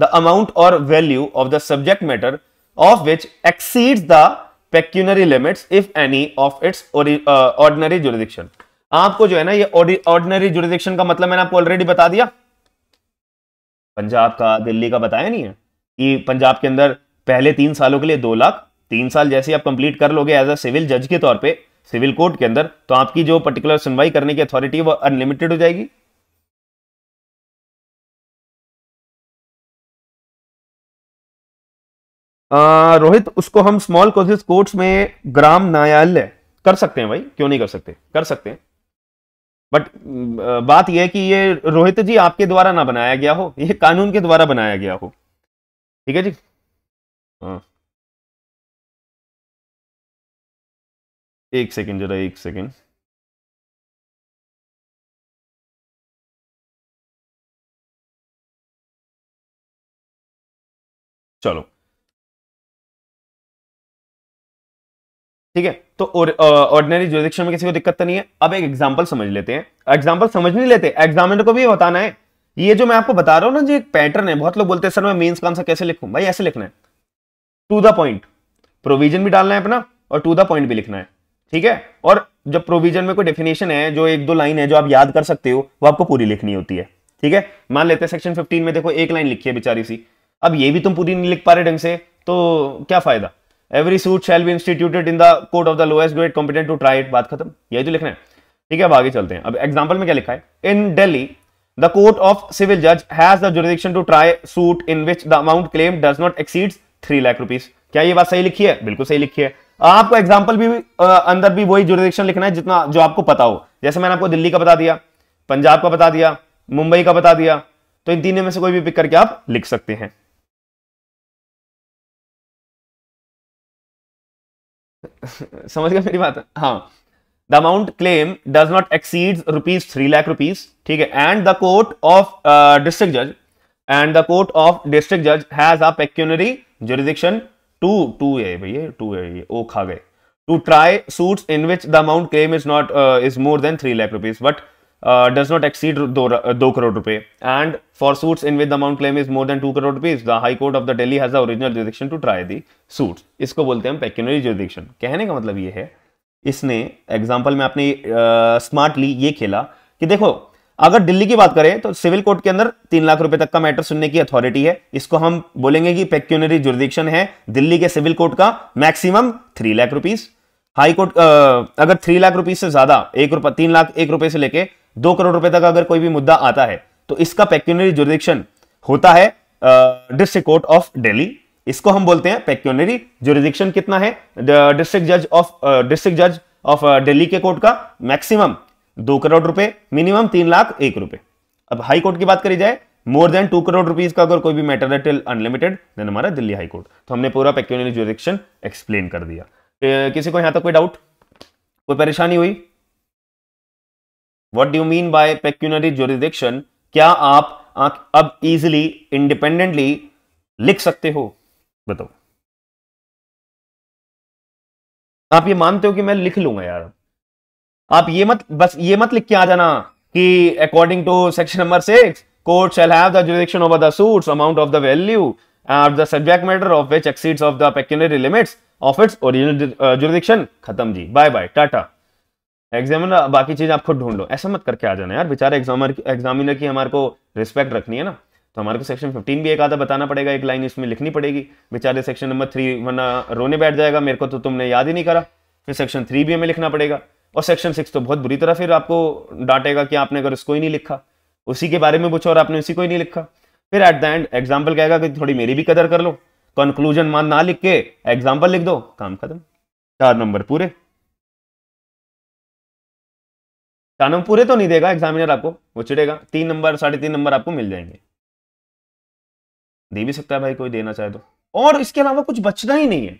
the amount और value of the subject matter of which exceeds the pecuniary limits if any of its uh, ordinary jurisdiction आपको जो है ना ये ordinary jurisdiction का मतलब मैंने आपको ऑलरेडी बता दिया पंजाब का दिल्ली का बताया नहीं है कि पंजाब के अंदर पहले तीन सालों के लिए दो लाख तीन साल जैसे आप कंप्लीट कर लोगे एज अ सिविल जज के तौर पे सिविल कोर्ट के अंदर तो आपकी जो पर्टिकुलर सुनवाई करने की अथॉरिटी वो अनलिमिटेड हो जाएगी रोहित उसको हम स्मॉल कोर्सेज कोर्ट्स में ग्राम न्यायालय कर सकते हैं भाई क्यों नहीं कर सकते कर सकते हैं बट बात यह है कि ये रोहित जी आपके द्वारा ना बनाया गया हो ये कानून के द्वारा बनाया गया हो ठीक है जी हाँ एक सेकेंड जरा एक सेकेंड चलो ठीक है तो ऑर्डिनरी ज्यूरिडिक्शन uh, में किसी को दिक्कत तो नहीं है अब एक एग्जाम्पल समझ लेते हैं एग्जाम्पल समझ नहीं लेते एग्जामिनर को भी बताना है ये जो मैं आपको बता रहा हूँ ना जो एक पैटर्न है बहुत लोग बोलते हैं सर मैं मीन्स का आंसर कैसे लिखूं भाई ऐसे लिखना है टू द पॉइंट प्रोविजन भी डालना है अपना और टू द पॉइंट भी लिखना है ठीक है और जब प्रोविजन में कोई डेफिनेशन है जो एक दो लाइन है जो आप याद कर सकते हो वो आपको पूरी लिखनी होती है ठीक है मान लेते हैं सेक्शन 15 में देखो एक लाइन लिखी है बेचारी सी अब ये भी तुम पूरी नहीं लिख पा रहे ढंग से तो क्या फायदा every suit shall be instituted in the court of the lowest grade competent to try it बात खत्म यही तो लिखना है ठीक है अब आगे चलते हैं अब एग्जाम्पल में क्या लिखा है in Delhi the court of civil जज has the jurisdiction to try suit in which the amount claimed does not exceeds 3 lakh rupees क्या ये बात सही लिखी है बिल्कुल सही लिखी है आपको एग्जाम्पल भी आ, अंदर भी वही जुरिडिक्शन लिखना है जितना जो आपको पता हो जैसे मैंने आपको दिल्ली का बता दिया पंजाब का बता दिया मुंबई का बता दिया तो इन तीनों में से कोई भी पिक करके आप लिख सकते हैं [laughs] समझ गया मेरी बात हाँ the amount claim does not exceed rupees three lakh rupees ठीक है and the court of district जज and the court of district जज has a pecuniary jurisdiction to to है भैया टू है ये ओ खा गए to try suits in which the amount claim is not is more then three lakh rupees but does not exceed दो करोड़ रुपए and for suits in with amount claim is more than two crore rupees the high court of the Delhi has original the to try the suits इसको बोलते हैं पैक्यूनरी jurisdiction कहने का मतलब ये है इसने एग्जाम्पल में आपने स्मार्टली uh, ये खेला कि देखो अगर दिल्ली की बात करें तो सिविल कोर्ट के अंदर तीन लाख रुपए तक का मैटर सुनने की अथॉरिटी है इसको हम बोलेंगे कि पेक्यूनरी जुरिडिक्शन है दिल्ली के सिविल कोर्ट का maximum three lakh rupees high court अगर थ्री लाख रुपीज से ज्यादा एक रुपए तीन लाख एक रुपए से लेके दो करोड़ रुपए तक अगर कोई भी मुद्दा आता है तो इसका पेक्यूनरी जुरिडिक्शन होता है डिस्ट्रिक्ट कोर्ट ऑफ दिल्ली इसको हम बोलते हैं पेक्यूनरी जुरिडिक्शन कितना है डिस्ट्रिक्ट जज ऑफ डिस्ट्रिक्ट जज ऑफ दिल्ली के कोर्ट का मैक्सिमम दो करोड़ रुपए मिनिमम तीन लाख एक रुपए अब हाई कोर्ट की बात करी जाए more than two crore rupees का अगर कोई भी मैटर है टिल अनलिमिटेड देन हमारा दिल्ली हाई कोर्ट तो हमने पूरा पेक्यूनरी जुरिडिक्शन एक्सप्लेन कर दिया किसी को यहां तक कोई डाउट कोई परेशानी हुई what do mean by pecuniary jurisdiction क्या आप अब इजिली इंडिपेंडेंटली लिख सकते हो बताओ आप ये मानते हो कि मैं लिख लूंगा यार आप ये मत बस ये मत लिख के आ जाना कि according to section number six court shall have diction over the suit amount of the value at the subject matter of which exceeds of the pecuniary limits of its original jurisdiction खत्म जी bye bye tata examiner बाकी चीज़ आप खुद ढूंढ लो ऐसा मत करके आ जाना यार बेचारे एग्जामर एग्जामिनर की हमारे को रिस्पेक्ट रखनी है ना तो हमारे को सेक्शन 15 भी एक आधा बताना पड़ेगा एक लाइन इसमें लिखनी पड़ेगी बेचारे सेक्शन नंबर थ्री वरना रोने बैठ जाएगा मेरे को तो तुमने याद ही नहीं करा फिर सेक्शन थ्री भी हमें लिखना पड़ेगा और सेक्शन सिक्स तो बहुत बुरी तरह फिर आपको डांटेगा कि आपने अगर उसको ही नहीं लिखा उसी के बारे में पूछो और आपने उसी को ही नहीं लिखा फिर एट द एंड एग्जाम्पल कहेगा कि थोड़ी मेरी भी कदर कर लो कंक्लूजन मान ना लिख के एग्जाम्पल लिख दो काम खत्म चार नंबर पूरे चार नंबर पूरे तो नहीं देगा एग्जामिनर आपको वो चिड़ेगा तीन नंबर साढ़े तीन नंबर आपको मिल जाएंगे दे भी सकता है भाई कोई देना चाहे तो और इसके अलावा कुछ बचना ही नहीं है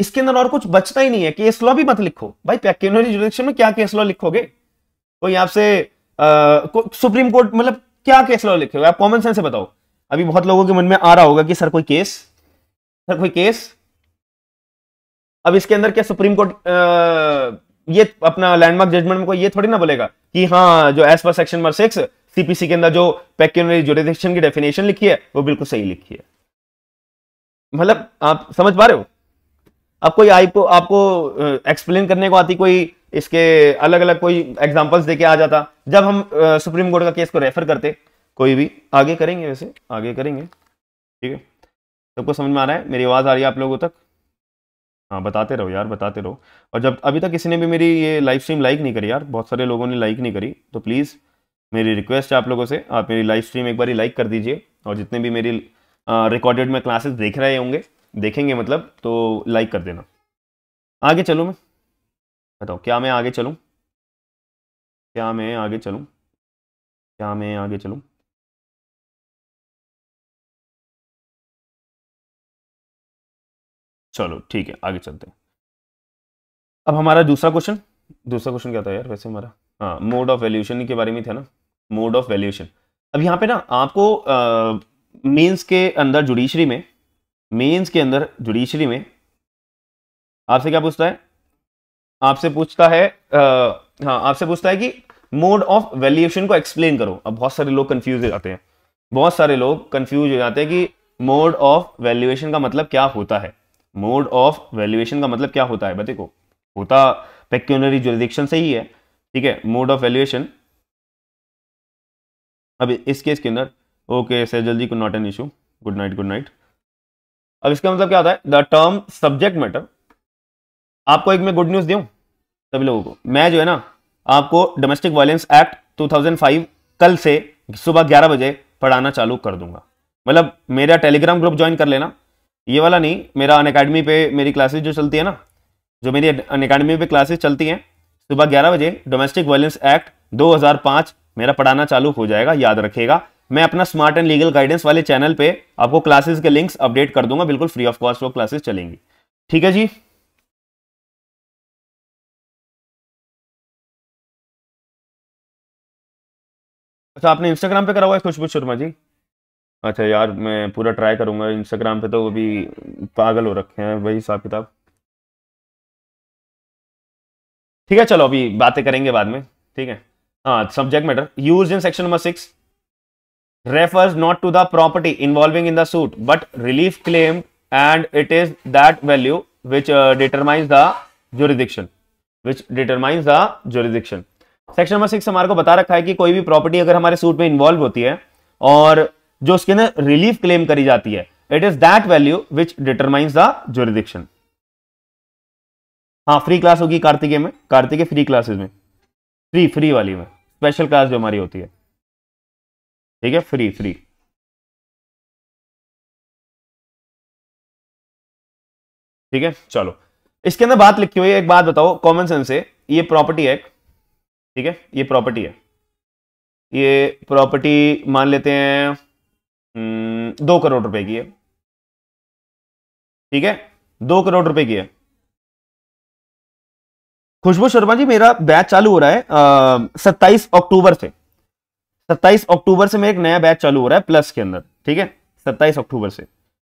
इसके अंदर और कुछ बचता ही नहीं है केस लॉ भी मत लिखो भाई पैक्यूनरी जुडिक्शन में क्या केस लॉ लिखोगे कोई आपसे को, सुप्रीम कोर्ट मतलब क्या केस लॉ लिखोगे आप कॉमन सेंस से बताओ अभी बहुत लोगों के मन में आ रहा होगा कि सर कोई केस सर कोई केस अब इसके अंदर क्या सुप्रीम कोर्ट ये अपना लैंडमार्क जजमेंट में कोई ये थोड़ी ना बोलेगा कि हाँ जो एस पर सेक्शन नंबर सिक्स सीपीसी के अंदर जो पैक्यूनरी जोरिडिक्शन की डेफिनेशन लिखी है वो बिल्कुल सही लिखी है मतलब आप समझ पा रहे हो अब कोई आई को आपको एक्सप्लेन करने को आती कोई इसके अलग अलग कोई एग्जांपल्स देके आ जाता जब हम आ, सुप्रीम कोर्ट का केस को रेफर करते कोई भी आगे करेंगे वैसे आगे करेंगे ठीक है सबको समझ में आ रहा है मेरी आवाज़ आ रही है आप लोगों तक हाँ बताते रहो यार बताते रहो और जब अभी तक किसी ने भी मेरी ये लाइव स्ट्रीम लाइक नहीं करी यार बहुत सारे लोगों ने लाइक नहीं करी तो प्लीज़ मेरी रिक्वेस्ट है आप लोगों से आप मेरी लाइव स्ट्रीम एक बार लाइक कर दीजिए और जितने भी मेरी रिकॉर्डेड में क्लासेस देख रहे होंगे देखेंगे मतलब तो लाइक कर देना आगे चलूँ मैं बताओ क्या मैं आगे चलूँ क्या मैं आगे चलूँ क्या मैं आगे चलूँ चलो ठीक है आगे चलते हैं अब हमारा दूसरा क्वेश्चन दूसरा क्वेश्चन क्या था यार वैसे हमारा हाँ मोड ऑफ वैल्यूशन के बारे में था ना मोड ऑफ वैल्यूशन अब यहाँ पे ना आपको मेंस के अंदर जुडिशरी में मेंस के अंदर जुडिशरी में आपसे क्या पूछता है आपसे पूछता है आ, हाँ आपसे पूछता है कि मोड ऑफ वैल्यूएशन को एक्सप्लेन करो अब बहुत सारे लोग कंफ्यूज हो जाते हैं बहुत सारे लोग कंफ्यूज हो जाते हैं कि मोड ऑफ वैल्यूएशन का मतलब क्या होता है मोड ऑफ वैल्यूएशन का मतलब क्या होता है को होता पेक्यूनरी जोरिडिक्शन से ही है ठीक है मोड ऑफ वैल्यूएशन अब इस केस के अंदर ओके सर जल्दी को not an issue good night good night अब इसका मतलब क्या होता है द टर्म सब्जेक्ट मैटर आपको एक मैं गुड न्यूज़ दूँ सभी लोगों को मैं जो है ना आपको डोमेस्टिक वायलेंस एक्ट 2005 कल से सुबह 11 बजे पढ़ाना चालू कर दूंगा मतलब मेरा टेलीग्राम ग्रुप ज्वाइन कर लेना ये वाला नहीं मेरा अन अकेडमी पे मेरी क्लासेस जो चलती है ना जो मेरी अन अकेडमी पे क्लासेस चलती हैं सुबह ग्यारह बजे डोमेस्टिक वायलेंस एक्ट 2005 मेरा पढ़ाना चालू हो जाएगा याद रखेगा मैं अपना स्मार्ट एंड लीगल गाइडेंस वाले चैनल पे आपको क्लासेस के लिंक्स अपडेट कर दूंगा बिल्कुल फ्री ऑफ कॉस्ट वो क्लासेस चलेंगी ठीक है जी अच्छा आपने इंस्टाग्राम पे करा हुआ है खुशबू शर्मा जी अच्छा यार मैं पूरा ट्राई करूंगा इंस्टाग्राम पे तो वो भी पागल हो रखे हैं वही हिसाब किताब ठीक है चलो अभी बातें करेंगे बाद में ठीक है हाँ subject matter use in section number six refers not to the property involving in the suit but relief claim and it is that value which determines the jurisdiction which determines the jurisdiction section number six हमारे को बता रखा है कि कोई भी property अगर हमारे सूट में इन्वॉल्व होती है और जो उसके अंदर रिलीफ क्लेम करी जाती है it is that value which determines the jurisdiction हाँ फ्री क्लास होगी कार्तिकेय में कार्तिकेय फ्री क्लासेस में फ्री फ्री वाली में स्पेशल क्लास जो हमारी होती है ठीक है फ्री फ्री ठीक है चलो इसके अंदर बात लिखी हुई है एक बात बताओ कॉमन सेंस है ये प्रॉपर्टी है ठीक है ये प्रॉपर्टी है ये प्रॉपर्टी मान लेते हैं हम्म, दो करोड़ रुपए की है ठीक है दो करोड़ रुपए की है खुशबू शर्मा जी मेरा बैच चालू हो रहा है सत्ताईस अक्टूबर से सत्ताईस अक्टूबर से मेरा एक नया बैच चालू हो रहा है प्लस के अंदर ठीक है सत्ताईस अक्टूबर से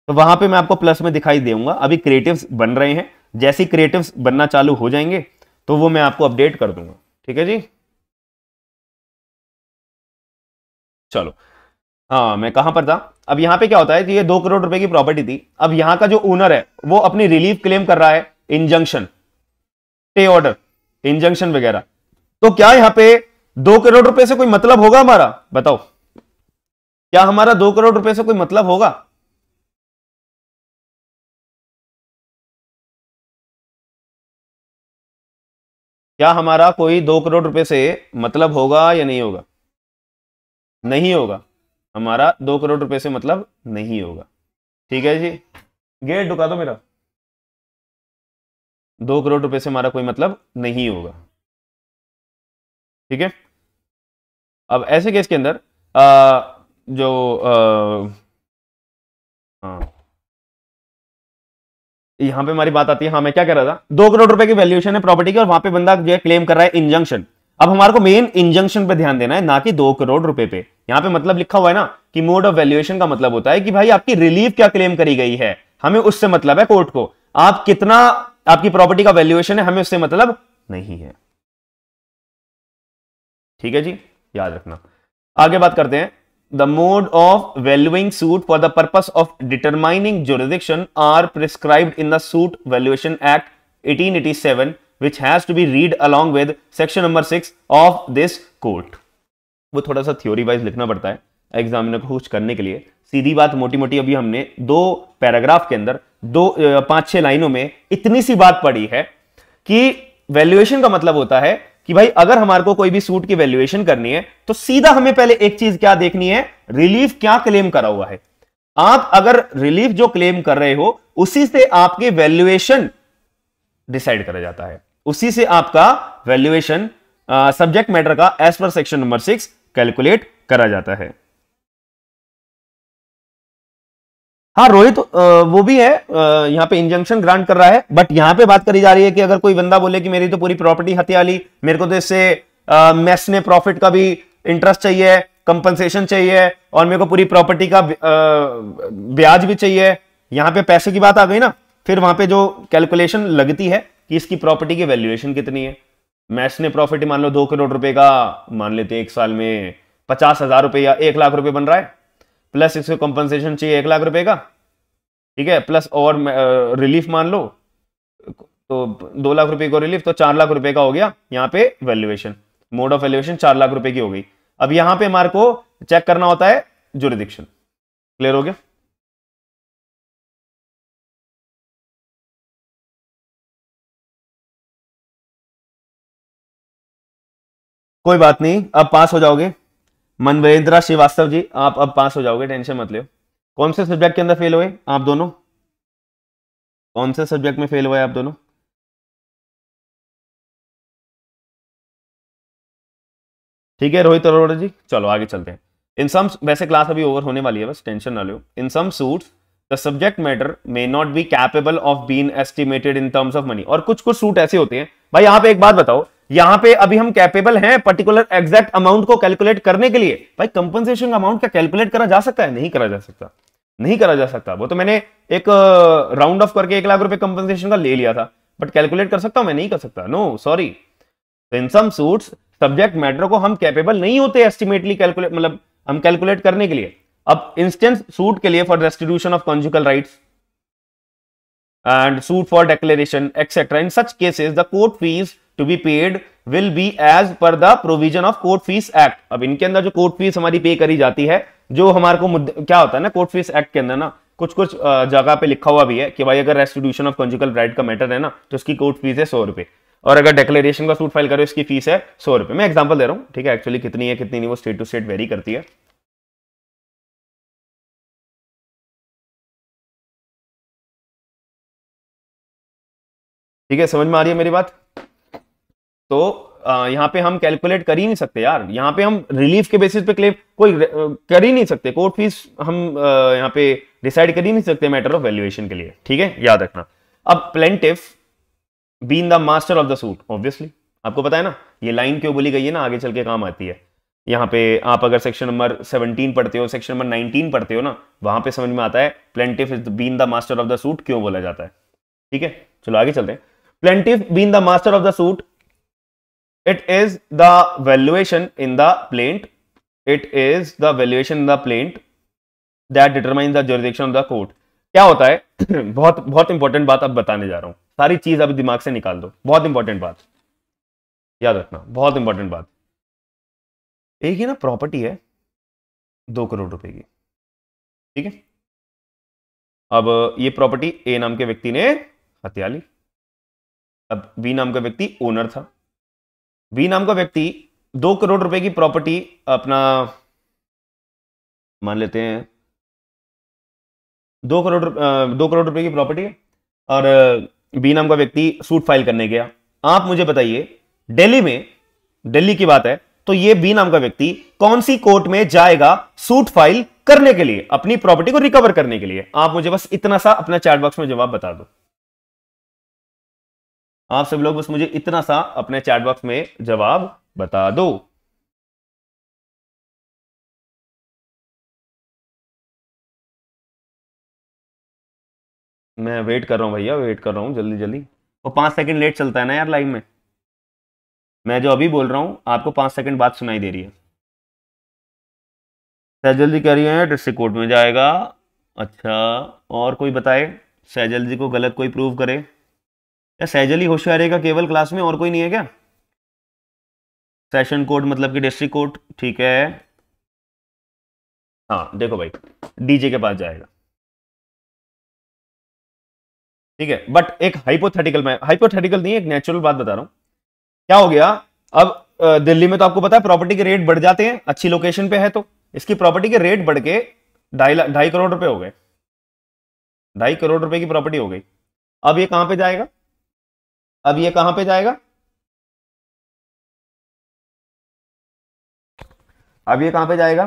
तो वहां पे मैं आपको प्लस में दिखाई देऊंगा अभी क्रिएटिव्स बन रहे हैं जैसे ही क्रिएटिव्स बनना चालू हो जाएंगे तो वो मैं आपको अपडेट कर दूंगा ठीक है जी चलो हाँ मैं कहां पर था अब यहां पे क्या होता है कि ये दो करोड़ रुपए की प्रॉपर्टी थी अब यहां का जो ओनर है वो अपनी रिलीफ क्लेम कर रहा है इंजंक्शन पे ऑर्डर इंजंक्शन वगैरह तो क्या यहां पे दो करोड़ रुपए से कोई मतलब होगा हमारा बताओ क्या हमारा दो करोड़ रुपए से कोई मतलब होगा क्या हमारा कोई दो करोड़ रुपए से मतलब होगा या नहीं होगा नहीं होगा हमारा दो करोड़ रुपए से मतलब नहीं होगा ठीक है जी गेट ढुका दो मेरा दो करोड़ रुपए से हमारा कोई मतलब नहीं होगा ठीक है अब ऐसे केस के अंदर आ, जो हाँ यहां पे हमारी बात आती है हाँ मैं क्या कर रहा था दो करोड़ रुपए की वैल्यूएशन है प्रॉपर्टी की और वहां पे बंदा जो है क्लेम कर रहा है इंजंक्शन अब हमारे को मेन इंजंक्शन पे ध्यान देना है ना कि दो करोड़ रुपए पे यहां पे मतलब लिखा हुआ है ना कि मोड ऑफ वैल्यूएशन का मतलब होता है कि भाई आपकी रिलीफ क्या क्लेम करी गई है हमें उससे मतलब है कोर्ट को आप कितना आपकी प्रॉपर्टी का वैल्यूएशन है हमें उससे मतलब नहीं है ठीक है जी याद रखना आगे बात करते हैं the mode of valuing suit for the purpose of determining jurisdiction are prescribe in the suit valuation act seven which has to be read along with section number six of this court वो थोड़ा सा theory wise लिखना पड़ता है examiner को कुछ करने के लिए सीधी बात मोटी मोटी अभी हमने दो पैराग्राफ के अंदर दो पांच छह लाइनों में इतनी सी बात पढ़ी है कि वैल्यूएशन का मतलब होता है कि भाई अगर हमारे को कोई भी सूट की वैल्यूएशन करनी है तो सीधा हमें पहले एक चीज क्या देखनी है रिलीफ क्या क्लेम करा हुआ है आप अगर रिलीफ जो क्लेम कर रहे हो उसी से आपके वैल्यूएशन डिसाइड करा जाता है उसी से आपका वैल्यूएशन सब्जेक्ट मैटर का एज पर सेक्शन नंबर सिक्स कैलकुलेट करा जाता है हाँ रोहित तो, वो भी है यहाँ पे इंजंक्शन ग्रांट कर रहा है बट यहाँ पे बात करी जा रही है कि अगर कोई बंदा बोले कि मेरी तो पूरी प्रॉपर्टी हथियाली मेरे को तो इससे मैस ने प्रॉफिट का भी इंटरेस्ट चाहिए कंपनसेशन चाहिए और मेरे को पूरी प्रॉपर्टी का ब्याज भी चाहिए यहाँ पे पैसे की बात आ गई ना फिर वहां पे जो कैलकुलेशन लगती है कि इसकी प्रॉपर्टी की वैल्यूएशन कितनी है मैस ने प्रॉफिट मान लो दो करोड़ रुपए का मान लेते एक साल में पचास हजार रुपए या एक लाख रुपए बन रहा है प्लस इसको कंपनसेशन चाहिए एक लाख रुपए का ठीक है प्लस और रिलीफ मान लो तो दो लाख रुपए को रिलीफ तो चार लाख रुपए का हो गया यहाँ पे वैल्यूएशन मोड ऑफ वैल्यूएशन चार लाख रुपए की हो गई अब यहां पे हमारे को चेक करना होता है जुरिदिक्शन क्लियर हो गया कोई बात नहीं अब पास हो जाओगे मनवेंद्रा श्रीवास्तव जी आप अब पास हो जाओगे टेंशन मत लो कौन से सब्जेक्ट के अंदर फेल हुए आप दोनों कौन से सब्जेक्ट में फेल हुए आप दोनों ठीक है रोहित अरोड़ा जी चलो आगे चलते हैं इन सम वैसे क्लास अभी ओवर होने वाली है बस टेंशन ना लो in some suits the subject matter may not be capable of been estimated in terms of money और कुछ कुछ सूट ऐसे होते हैं भाई आप एक बात बताओ यहां पे अभी हम कैपेबल हैं पर्टिकुलर एग्जैक्ट अमाउंट को कैलकुलेट करने के लिए भाई कंपनसेशन अमाउंट क्या कैलकुलेट करा जा सकता है नहीं करा जा सकता नहीं करा जा सकता वो तो मैंने एक राउंड ऑफ करके एक लाख रुपए कंपनसेशन का ले लिया था बट कैलकुलेट कर सकता हूं मैं नहीं कर सकता no sorry in some suits subject matter को हम कैपेबल नहीं होते एस्टिमेटली कैलकुलेट मतलब हम कैलकुलेट करने के लिए अब इंस्टेंस सूट के लिए for restitution of conjugal right and suit for declaration etcetera in such cases the court fees to be paid will be as per the provision of court fees act अब इनके अंदर जो court fees हमारी पे करी जाती है जो हमारे को क्या होता है ना कोर्ट फीस एक्ट के अंदर ना कुछ कुछ जगह पे लिखा हुआ भी है कि भाई अगर रेस्टिट्यूशन ऑफ कंजुकल राइट का मैटर है ना तो उसकी कोर्ट फीस है सौ रुपए और अगर डिक्लेरेशन का सूट फाइल करो इसकी फीस है सौ रुपए मैं एग्जाम्पल दे रहा हूँ ठीक है एक्चुअली कितनी है कितनी नहीं वो स्टेट टू स्टेट वेरी करती है ठीक है समझ में आ रही है मेरी बात तो यहाँ पे हम कैलकुलेट कर ही नहीं सकते यार यहाँ पे हम रिलीफ के बेसिस पे क्लेम कोई कर ही नहीं सकते कोर्ट फीस हम यहाँ पे डिसाइड कर ही नहीं सकते मैटर ऑफ वैल्यूएशन के लिए ठीक है याद रखना अब plaintiff been the master of the suit obviously आपको पता है ना ये लाइन क्यों बोली गई है ना आगे चल के काम आती है यहाँ पे आप अगर सेक्शन नंबर 17 पढ़ते हो सेक्शन नंबर 19 पढ़ते हो ना वहां पे समझ में आता है plaintiff is been the master of the suit क्यों बोला जाता है ठीक है चलो आगे चलते हैं plaintiff been the master of the suit it is the valuation in the plaint it is the valuation in the plaint that determines the jurisdiction of the court क्या होता है [clears throat] बहुत बहुत इंपॉर्टेंट बात अब बताने जा रहा हूं सारी चीज अब दिमाग से निकाल दो बहुत इंपॉर्टेंट बात याद रखना बहुत इंपॉर्टेंट बात एक ही ना प्रॉपर्टी है दो करोड़ रुपए की ठीक है अब ये प्रॉपर्टी ए नाम के व्यक्ति ने हत्या ली अब बी नाम का व्यक्ति ओनर था बी नाम का व्यक्ति दो करोड़ रुपए की प्रॉपर्टी अपना मान लेते हैं दो करोड़ दो करोड़ रुपए की प्रॉपर्टी और बी नाम का व्यक्ति सूट फाइल करने गया आप मुझे बताइए दिल्ली में दिल्ली की बात है तो ये बी नाम का व्यक्ति कौन सी कोर्ट में जाएगा सूट फाइल करने के लिए अपनी प्रॉपर्टी को रिकवर करने के लिए आप मुझे बस इतना सा अपना चैट बॉक्स में जवाब बता दो आप सब लोग बस मुझे इतना सा अपने चैट बॉक्स में जवाब बता दो मैं वेट कर रहा हूं भैया वेट कर रहा हूं जल्दी जल्दी वो पांच सेकंड लेट चलता है ना यार लाइव में मैं जो अभी बोल रहा हूं आपको पांच सेकंड बाद सुनाई दे रही है सैजल जी कह रही है डिस्ट्रिक्ट कोर्ट में जाएगा अच्छा और कोई बताए सैजल जी को गलत कोई प्रूव करे या सैजली होशियार है का केवल क्लास में और कोई नहीं है क्या सेशन कोड मतलब कि डिस्ट्रिक्ट कोड ठीक है हाँ देखो भाई डीजे के पास जाएगा ठीक है बट एक हाइपोथेटिकल मैं हाइपोथेटिकल नहीं एक नेचुरल बात बता रहा हूं क्या हो गया अब दिल्ली में तो आपको पता है प्रॉपर्टी के रेट बढ़ जाते हैं अच्छी लोकेशन पे है तो इसकी प्रॉपर्टी के रेट बढ़ के ढाई ढाई करोड़ रुपए हो गए ढाई करोड़ रुपए की प्रॉपर्टी हो गई अब ये कहां पे जाएगा अब ये कहां पे जाएगा अब ये कहां पे जाएगा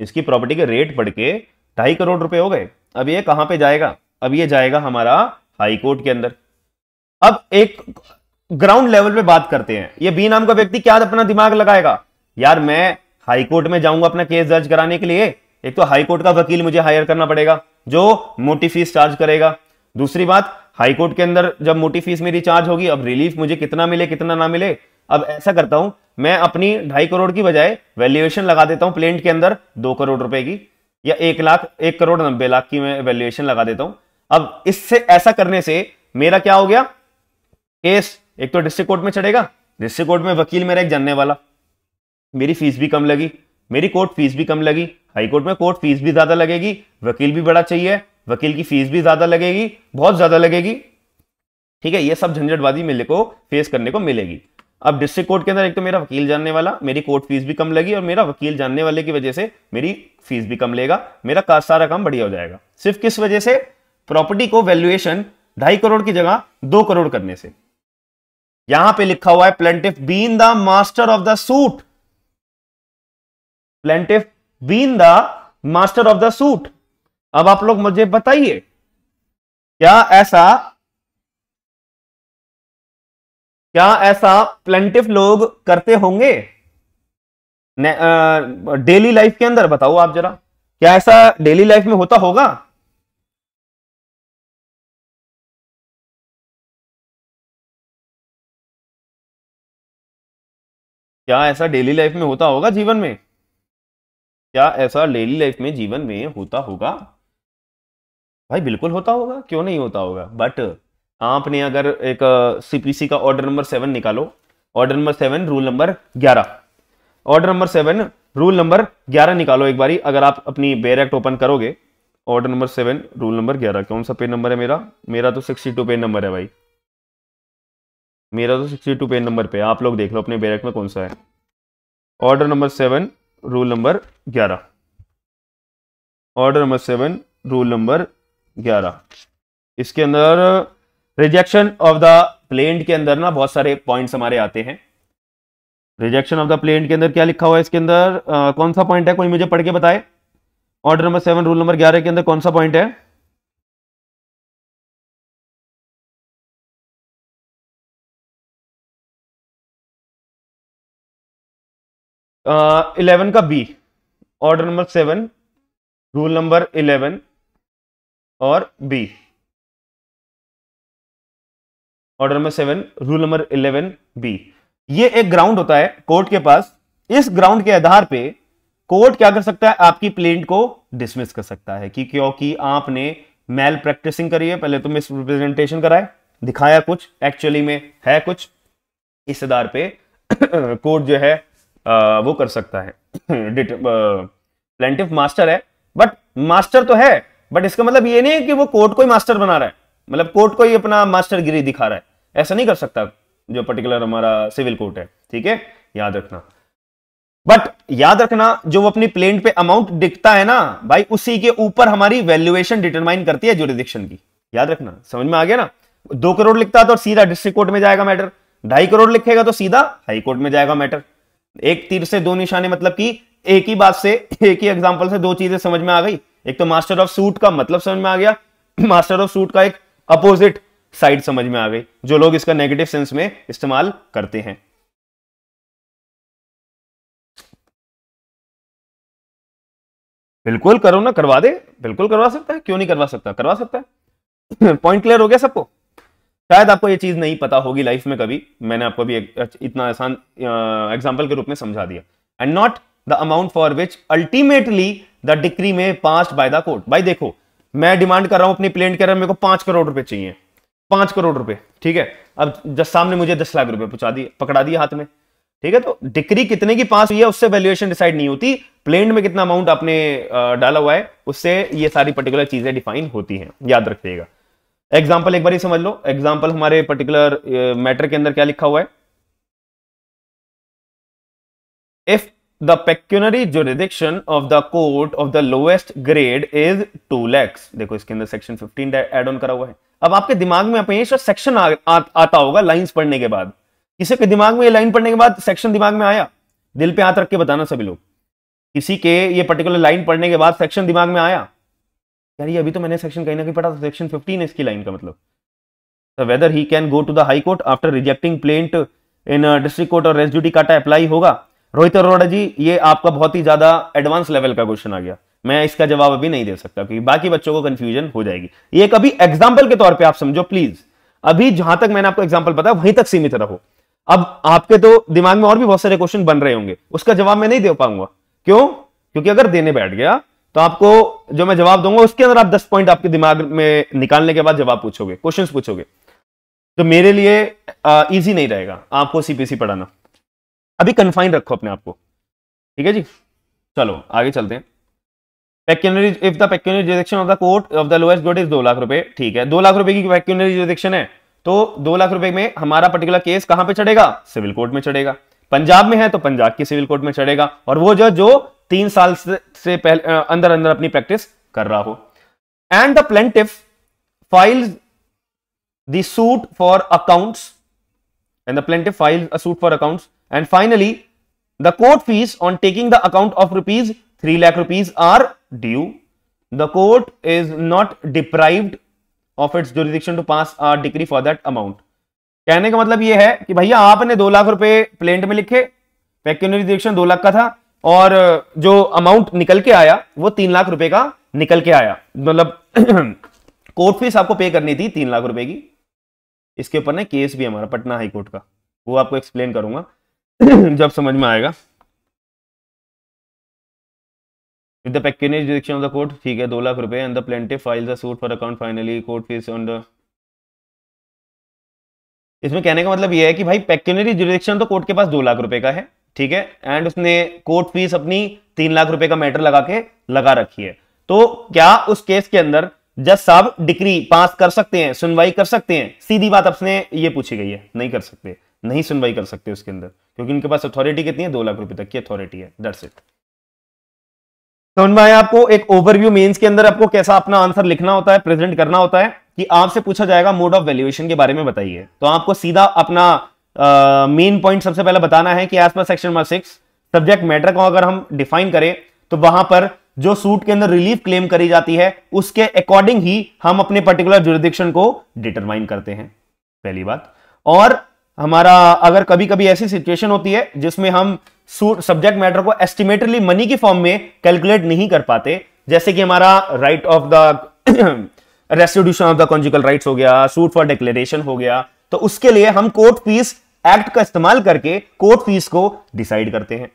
इसकी प्रॉपर्टी के रेट बढ़ के ढाई करोड़ रुपए हो गए अब ये कहां पे जाएगा अब ये जाएगा हमारा हाई कोर्ट के अंदर अब एक ग्राउंड लेवल पे बात करते हैं ये बी नाम का व्यक्ति क्या अपना दिमाग लगाएगा यार मैं हाई कोर्ट में जाऊंगा अपना केस दर्ज कराने के लिए एक तो हाई कोर्ट का वकील मुझे हायर करना पड़ेगा जो मोटी फीस चार्ज करेगा दूसरी बात हाईकोर्ट के अंदर जब मोटी फीस मेरी चार्ज होगी अब रिलीफ मुझे कितना मिले कितना ना मिले अब ऐसा करता हूं मैं अपनी ढाई करोड़ की बजाय वैल्यूएशन लगा देता हूं प्लेंट के अंदर दो करोड़ रुपए की या एक लाख एक करोड़ नब्बे लाख की मैं वैल्यूएशन लगा देता हूं अब इससे ऐसा करने से मेरा क्या हो गया केस एक तो डिस्ट्रिक्ट कोर्ट में चढ़ेगा डिस्ट्रिक्ट कोर्ट में वकील मेरा एक जानने वाला मेरी फीस भी कम लगी मेरी कोर्ट फीस भी कम लगी हाई कोर्ट में कोर्ट फीस भी ज्यादा लगेगी वकील भी बड़ा चाहिए वकील की फीस भी ज्यादा लगेगी बहुत ज्यादा लगेगी ठीक है ये सब झंझटबाजी मेरे को फेस करने को मिलेगी अब डिस्ट्रिक्ट कोर्ट के अंदर एक तो मेरा वकील जानने वाला मेरी कोर्ट फीस भी कम लगी और मेरा वकील जानने वाले की वजह से मेरी फीस भी कम लेगा मेरा का सारा काम बढ़िया हो जाएगा सिर्फ किस वजह से प्रॉपर्टी को वैल्यूएशन ढाई करोड़ की जगह दो करोड़ करने से यहां पे लिखा हुआ है plaintiff been the master of the suit plaintiff been the master of the suit अब आप लोग मुझे बताइए क्या ऐसा क्या ऐसा प्लेंटिव लोग करते होंगे डेली लाइफ के अंदर बताओ आप जरा क्या ऐसा डेली लाइफ में होता होगा क्या ऐसा डेली लाइफ में होता होगा जीवन में क्या ऐसा डेली लाइफ में जीवन में होता होगा भाई बिल्कुल होता होगा क्यों नहीं होता होगा बट आपने अगर एक सीपीसी का ऑर्डर नंबर सेवन निकालो order number seven rule number ग्यारह order number seven rule number ग्यारह निकालो एक बारी अगर आप अपनी बेर एक्ट ओपन करोगे order number seven rule number ग्यारह कौन सा पे नंबर है मेरा मेरा तो सिक्सटी टू पे नंबर है भाई मेरा तो सिक्सटी टू पे नंबर पे आप लोग देख लो अपने बेर एक्ट में कौन सा है order number seven rule number ग्यारह order number seven rule number ग्यारह इसके अंदर रिजेक्शन ऑफ द प्लेन के अंदर ना बहुत सारे पॉइंट्स हमारे आते हैं रिजेक्शन ऑफ द प्लेन के अंदर क्या लिखा हुआ है इसके अंदर आ, कौन सा पॉइंट है कोई मुझे पढ़ के बताए order number seven rule number ग्यारह के अंदर कौन सा पॉइंट है इलेवन uh, का B order number seven rule number eleven और B order number seven rule number eleven B ये एक ग्राउंड होता है कोर्ट के पास इस ग्राउंड के आधार पे कोर्ट क्या कर सकता है आपकी प्लेन को डिसमिस कर सकता है कि क्योंकि आपने मेल प्रैक्टिसिंग करी है पहले तो मिस रिप्रेजेंटेशन कराए दिखाया कुछ एक्चुअली में है कुछ इस आधार पे कोर्ट [coughs] जो है आ, वो कर सकता है प्लेंटिव [coughs] मास्टर है बट मास्टर तो है बट इसका मतलब ये नहीं है कि वो कोर्ट को ही मास्टर बना रहा है मतलब कोर्ट को ही अपना मास्टरगिरी दिखा रहा है ऐसा नहीं कर सकता जो पर्टिकुलर हमारा सिविल कोर्ट है ठीक है याद रखना बट याद रखना जो वो अपनी प्लेन पे अमाउंट दिखता है ना भाई उसी के ऊपर हमारी वैल्यूएशन डिटरमाइन करती है जोरिडिक्शन की याद रखना समझ में आ गया ना दो करोड़ लिखता है तो सीधा डिस्ट्रिक्ट कोर्ट में जाएगा मैटर ढाई करोड़ लिखेगा तो सीधा हाई कोर्ट में जाएगा मैटर एक तीर से दो निशाने मतलब कि एक ही बात से एक ही एग्जाम्पल से दो चीजें समझ में आ गई एक तो मास्टर ऑफ सूट का मतलब समझ में आ गया मास्टर ऑफ सूट का एक अपोजिट साइड समझ में आ गई जो लोग इसका नेगेटिव सेंस में इस्तेमाल करते हैं बिल्कुल करो ना करवा दे बिल्कुल करवा सकता है क्यों नहीं करवा सकता करवा सकता है पॉइंट [clears throat] क्लियर हो गया सबको शायद आपको ये चीज नहीं पता होगी लाइफ में कभी मैंने आपको भी इतना आसान एग्जाम्पल के रूप में समझा दिया and not the amount for which ultimately the decree may pass by the court भाई देखो मैं डिमांड कर रहा हूं अपनी प्लेन हूं मेरे को पांच करोड़ रुपए चाहिए पांच करोड़ रुपए ठीक है अब जस साहब ने मुझे दस लाख रुपए पहुंचा दिए पकड़ा दिया हाथ में ठीक है तो डिक्री कितने की पास हुई है उससे वैल्यूएशन डिसाइड नहीं होती प्लेन में कितना अमाउंट आपने डाला हुआ है उससे ये सारी पर्टिकुलर चीजें डिफाइन होती हैं याद रखिएगा एग्जाम्पल एक बार ही समझ लो एग्जाम्पल हमारे पर्टिकुलर मैटर के अंदर क्या लिखा हुआ है if the pecuniary jurisdiction of the court of the lowest grade is 2 lakhs देखो इसके अंदर सेक्शन 15 एड ऑन करा हुआ है अब आपके दिमाग में आप सेक्शन आ, आ, आता होगा लाइंस पढ़ने के बाद किसी के दिमाग में ये लाइन पढ़ने के बाद सेक्शन दिमाग में आया दिल पे हाथ रख के बताना सभी लोग किसी के ये पर्टिकुलर लाइन पढ़ने के बाद सेक्शन दिमाग में आया यार ये अभी तो मैंने सेक्शन कहीं ना कहीं पढ़ा था सेक्शन 15 है इसकी लाइन का मतलब so whether he can go to the high court after rejecting plaint in district court और रेस्ट ड्यूटी काटा अप्लाई होगा रोहित अरोड़ा जी ये आपका बहुत ही ज्यादा एडवांस लेवल का क्वेश्चन आ गया मैं इसका जवाब अभी नहीं दे सकता क्योंकि बाकी बच्चों को कंफ्यूजन हो जाएगी ये कभी अभी एग्जाम्पल के तौर पर आप समझो प्लीज अभी जहां तक मैंने आपको एग्जाम्पल बताया वहीं तक सीमित रहो अब आपके तो दिमाग में और भी बहुत सारे क्वेश्चन बन रहे होंगे उसका जवाब मैं नहीं दे पाऊंगा क्यों क्योंकि अगर देने बैठ गया तो आपको जो मैं जवाब दूंगा उसके अंदर आप 10 पॉइंट आपके दिमाग में निकालने के बाद जवाब पूछोगे क्वेश्चंस पूछोगे तो मेरे लिए इजी नहीं रहेगा आपको सीपीसी पढ़ाना अभी कन्फाइन रखो अपने आप को ठीक है जी चलो आगे चलते हैं pecuniary if the pecuniary rejection of the court of the lowest good is दो लाख रुपए ठीक है दो लाख रुपए की पैक्यूनरी रिजेक्शन है तो दो लाख रुपए में हमारा पर्टिकुलर केस कहां पे चढ़ेगा सिविल कोर्ट में चढ़ेगा पंजाब में है तो पंजाब के सिविल कोर्ट में चढ़ेगा और वो जो जो तीन साल से, से पहले अंदर अंदर अपनी प्रैक्टिस कर रहा हो and the plaintiff file suit for account and the plaintiff file suit for accounts And finally, the court fees on taking the account of rupees 3 lakh rupees are due. The court is not deprived of its jurisdiction to pass a decree for that amount. कहने का मतलब यह है कि भैया आपने दो लाख रुपए प्लेंट में लिखे पैक्यूनरी डिरेक्शन दो लाख का था और जो अमाउंट निकल के आया वो तीन लाख रुपए का निकल के आया मतलब कोर्ट [clears throat] फीस आपको पे करनी थी तीन लाख रुपए की इसके ऊपर ना केस भी हमारा पटना हाई कोर्ट का वो आपको एक्सप्लेन करूंगा [clears throat] जब समझ में आएगा If the pecuniary jurisdiction of the ठीक है दो लाख रुपए and the plaintiff files a suit for account finally court fees on इसमें कहने का मतलब यह है कि भाई पेक्यूनरी जुरिडिक्शन तो कोर्ट के पास दो लाख रुपए का है ठीक है एंड उसने कोर्ट फीस अपनी तीन लाख रुपए का मैटर लगा के लगा रखी है तो क्या उस केस के अंदर जज साहब डिक्री पास कर सकते हैं सुनवाई कर सकते हैं सीधी बात आपने ये पूछी गई है नहीं कर सकते नहीं सुनवाई कर सकते उसके अंदर क्योंकि इनके पास अथॉरिटी कितनी है दो लाख रुपए तक की अथॉरिटी है दैट्स इट तो उनमें आया आपको एक ओवरव्यू मेंस के अंदर आपको कैसा अपना आंसर लिखना होता है प्रेजेंट करना होता है कि आपसे पूछा जाएगा मोड ऑफ वैल्यूएशन के बारे में बताइए तो आपको सीधा अपना मेन uh, पॉइंट सबसे पहले बताना है कि एज पर section number six subject matter को अगर हम डिफाइन करें तो वहां पर जो सूट के अंदर रिलीफ क्लेम करी जाती है उसके अकॉर्डिंग ही हम अपने पर्टिकुलर जुरिडिक्शन को डिटरमाइन करते हैं पहली बात और हमारा अगर कभी कभी ऐसी सिचुएशन होती है जिसमें हम सब्जेक्ट मैटर को एस्टिमेटली मनी के फॉर्म में कैलकुलेट नहीं कर पाते जैसे कि हमारा right of the restitution of the conjugal right हो गया सूट फॉर डिक्लेरेशन हो गया तो उसके लिए हम कोर्ट फीस एक्ट का इस्तेमाल करके कोर्ट फीस को डिसाइड करते हैं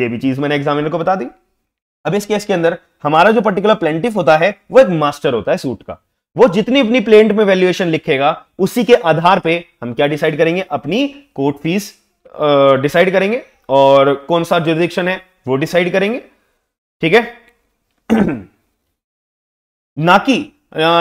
यह भी चीज मैंने एग्जामिनर को बता दी अब इस केस के अंदर हमारा जो पर्टिकुलर प्लेंटिफ होता है वो एक मास्टर होता है सूट का वो जितनी अपनी प्लेंट में वैल्यूएशन लिखेगा उसी के आधार पे हम क्या डिसाइड करेंगे अपनी कोर्ट फीस डिसाइड करेंगे और कौन सा जुरिडिक्शन है वो डिसाइड करेंगे ठीक है [clears throat] ना कि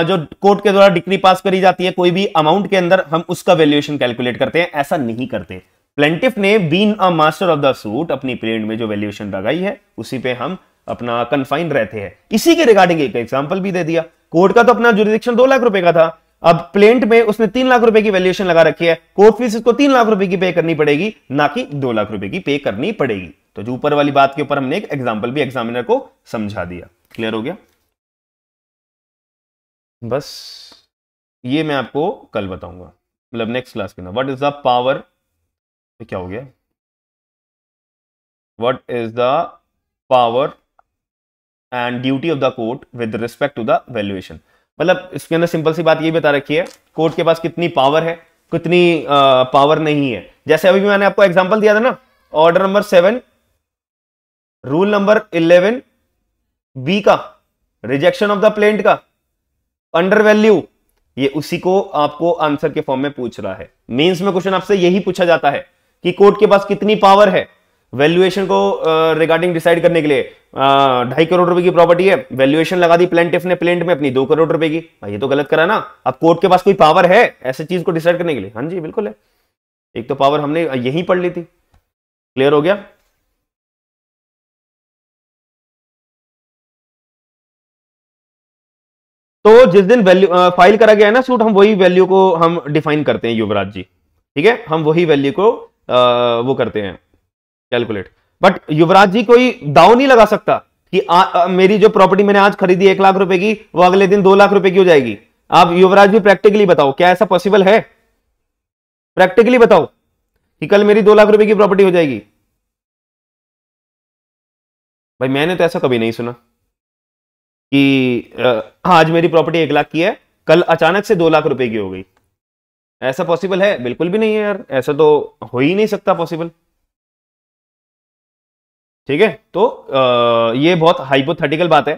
जो कोर्ट के द्वारा डिग्री पास करी जाती है कोई भी अमाउंट के अंदर हम उसका वैल्यूएशन कैलकुलेट करते हैं ऐसा नहीं करते प्लेंटिफ ने been a master of the suit अपनी प्लेंट में जो वैल्यूएशन लगाई है उसी पे हम अपना कन्फाइन रहते हैं इसी के रिगार्डिंग एक एग्जाम्पल भी दे दिया कोर्ट का तो अपना जुरिदिक्शन दो लाख रुपए का था अब प्लेंट में उसने तीन लाख रुपए की वैल्यूएशन लगा रखी है कोर्ट फीस इसको तीन लाख रुपए की पे करनी पड़ेगी ना कि दो लाख रुपए की पे करनी पड़ेगी तो जो ऊपर वाली बात के ऊपर हमने एक एग्जाम्पल भी एग्जामिनर को समझा दिया क्लियर हो गया बस ये मैं आपको कल बताऊंगा मतलब नेक्स्ट क्लास के अंदर वट इज द पावर क्या हो गया what is the power and duty of the court with respect to the valuation मतलब इसके अंदर सिंपल सी बात ये बता रखी है कोर्ट के पास कितनी पावर है कितनी पावर नहीं है जैसे अभी मैंने आपको एग्जाम्पल दिया था ना order number seven rule number eleven B का रिजेक्शन ऑफ द प्लेंट का अंडर वैल्यू ये उसी को आपको आंसर के फॉर्म में पूछ रहा है मेंस में क्वेश्चन आपसे यही पूछा जाता है कि कोर्ट के पास कितनी पावर है वैल्यूएशन को रिगार्डिंग डिसाइड करने के लिए ढाई करोड़ रुपए की प्रॉपर्टी है वैल्यूएशन लगा दी प्लेंट ने प्लेंट में अपनी दो करोड़ रुपए की भाई ये तो गलत करा ना अब कोर्ट के पास कोई पावर है ऐसे चीज को डिसाइड करने के लिए हाँ जी बिल्कुल है एक तो पावर हमने यही पढ़ ली थी क्लियर हो गया तो जिस दिन वैल्यू फाइल करा गया है ना सूट हम वही वैल्यू को हम डिफाइन करते हैं युवराज जी ठीक है हम वही वैल्यू को आ, वो करते हैं कैलकुलेट बट युवराज जी कोई दाव नहीं लगा सकता कि आ, आ, मेरी जो प्रॉपर्टी मैंने आज खरीदी एक लाख रुपए की वो अगले दिन दो लाख रुपए की हो जाएगी आप युवराज जी प्रैक्टिकली बताओ क्या ऐसा पॉसिबल है प्रैक्टिकली बताओ कि कल मेरी दो लाख रुपए की प्रॉपर्टी हो जाएगी भाई मैंने तो ऐसा कभी नहीं सुना कि आ, हाँ, आज मेरी प्रॉपर्टी एक लाख की है कल अचानक से दो लाख रुपए की हो गई ऐसा पॉसिबल है बिल्कुल भी नहीं है यार ऐसा तो हो ही नहीं सकता पॉसिबल ठीक है तो आ, ये बहुत हाइपोथेटिकल बात है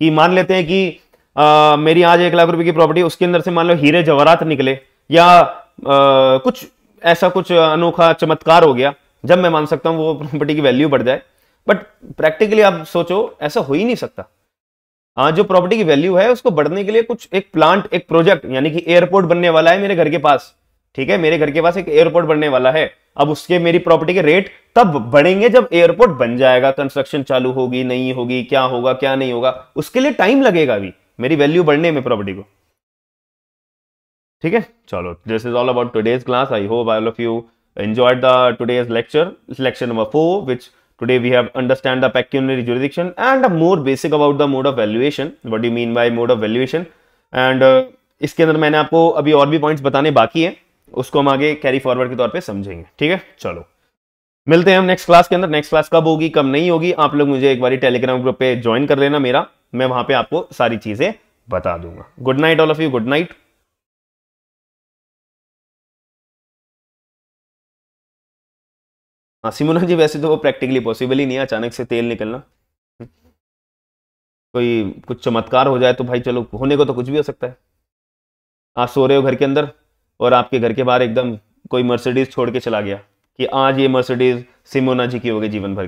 कि मान लेते हैं कि आ, मेरी आज एक लाख रुपए की प्रॉपर्टी उसके अंदर से मान लो हीरे जवाहरात निकले या आ, कुछ ऐसा कुछ अनोखा चमत्कार हो गया जब मैं मान सकता हूँ वो प्रॉपर्टी की वैल्यू बढ़ जाए बट प्रैक्टिकली आप सोचो ऐसा हो ही नहीं सकता हाँ जो प्रॉपर्टी की वैल्यू है उसको बढ़ने के लिए कुछ एक प्लांट एक प्रोजेक्ट यानी कि एयरपोर्ट बनने वाला है मेरे घर के पास ठीक है मेरे घर के पास एक एयरपोर्ट बनने वाला है अब उसके मेरी प्रॉपर्टी के रेट तब बढ़ेंगे जब एयरपोर्ट बन जाएगा कंस्ट्रक्शन चालू होगी नहीं होगी क्या होगा क्या नहीं होगा उसके लिए टाइम लगेगा अभी मेरी वैल्यू बढ़ने में प्रॉपर्टी को ठीक है चलो this is all about today's class I hope I of you enjoy the today's lecture lecture number four which today we have understand the pecuniary jurisdiction and more basic about the mode of valuation what do you mean by mode of valuation uh, इसके अंदर मैंने आपको अभी और भी points बताने बाकी है उसको हम आगे कैरी फॉरवर्ड के तौर पे समझेंगे ठीक है चलो मिलते हैं हम नेक्स्ट क्लास के अंदर नेक्स्ट क्लास कब होगी कब नहीं होगी आप लोग मुझे एक बार टेलीग्राम ग्रुप पे ज्वाइन कर लेना मेरा मैं वहां पे आपको सारी चीजें बता दूंगा good night all of you good night Simuna ji वैसे तो वो प्रैक्टिकली पॉसिबल ही नहीं है अचानक से तेल निकलना कोई कुछ चमत्कार हो जाए तो भाई चलो होने को तो कुछ भी हो सकता है आप सो रहे हो घर के अंदर और आपके घर के बाहर एकदम कोई मर्सिडीज़ छोड़ के चला गया कि आज ये मर्सिडीज़ सिमोना जी की होगी जीवन भर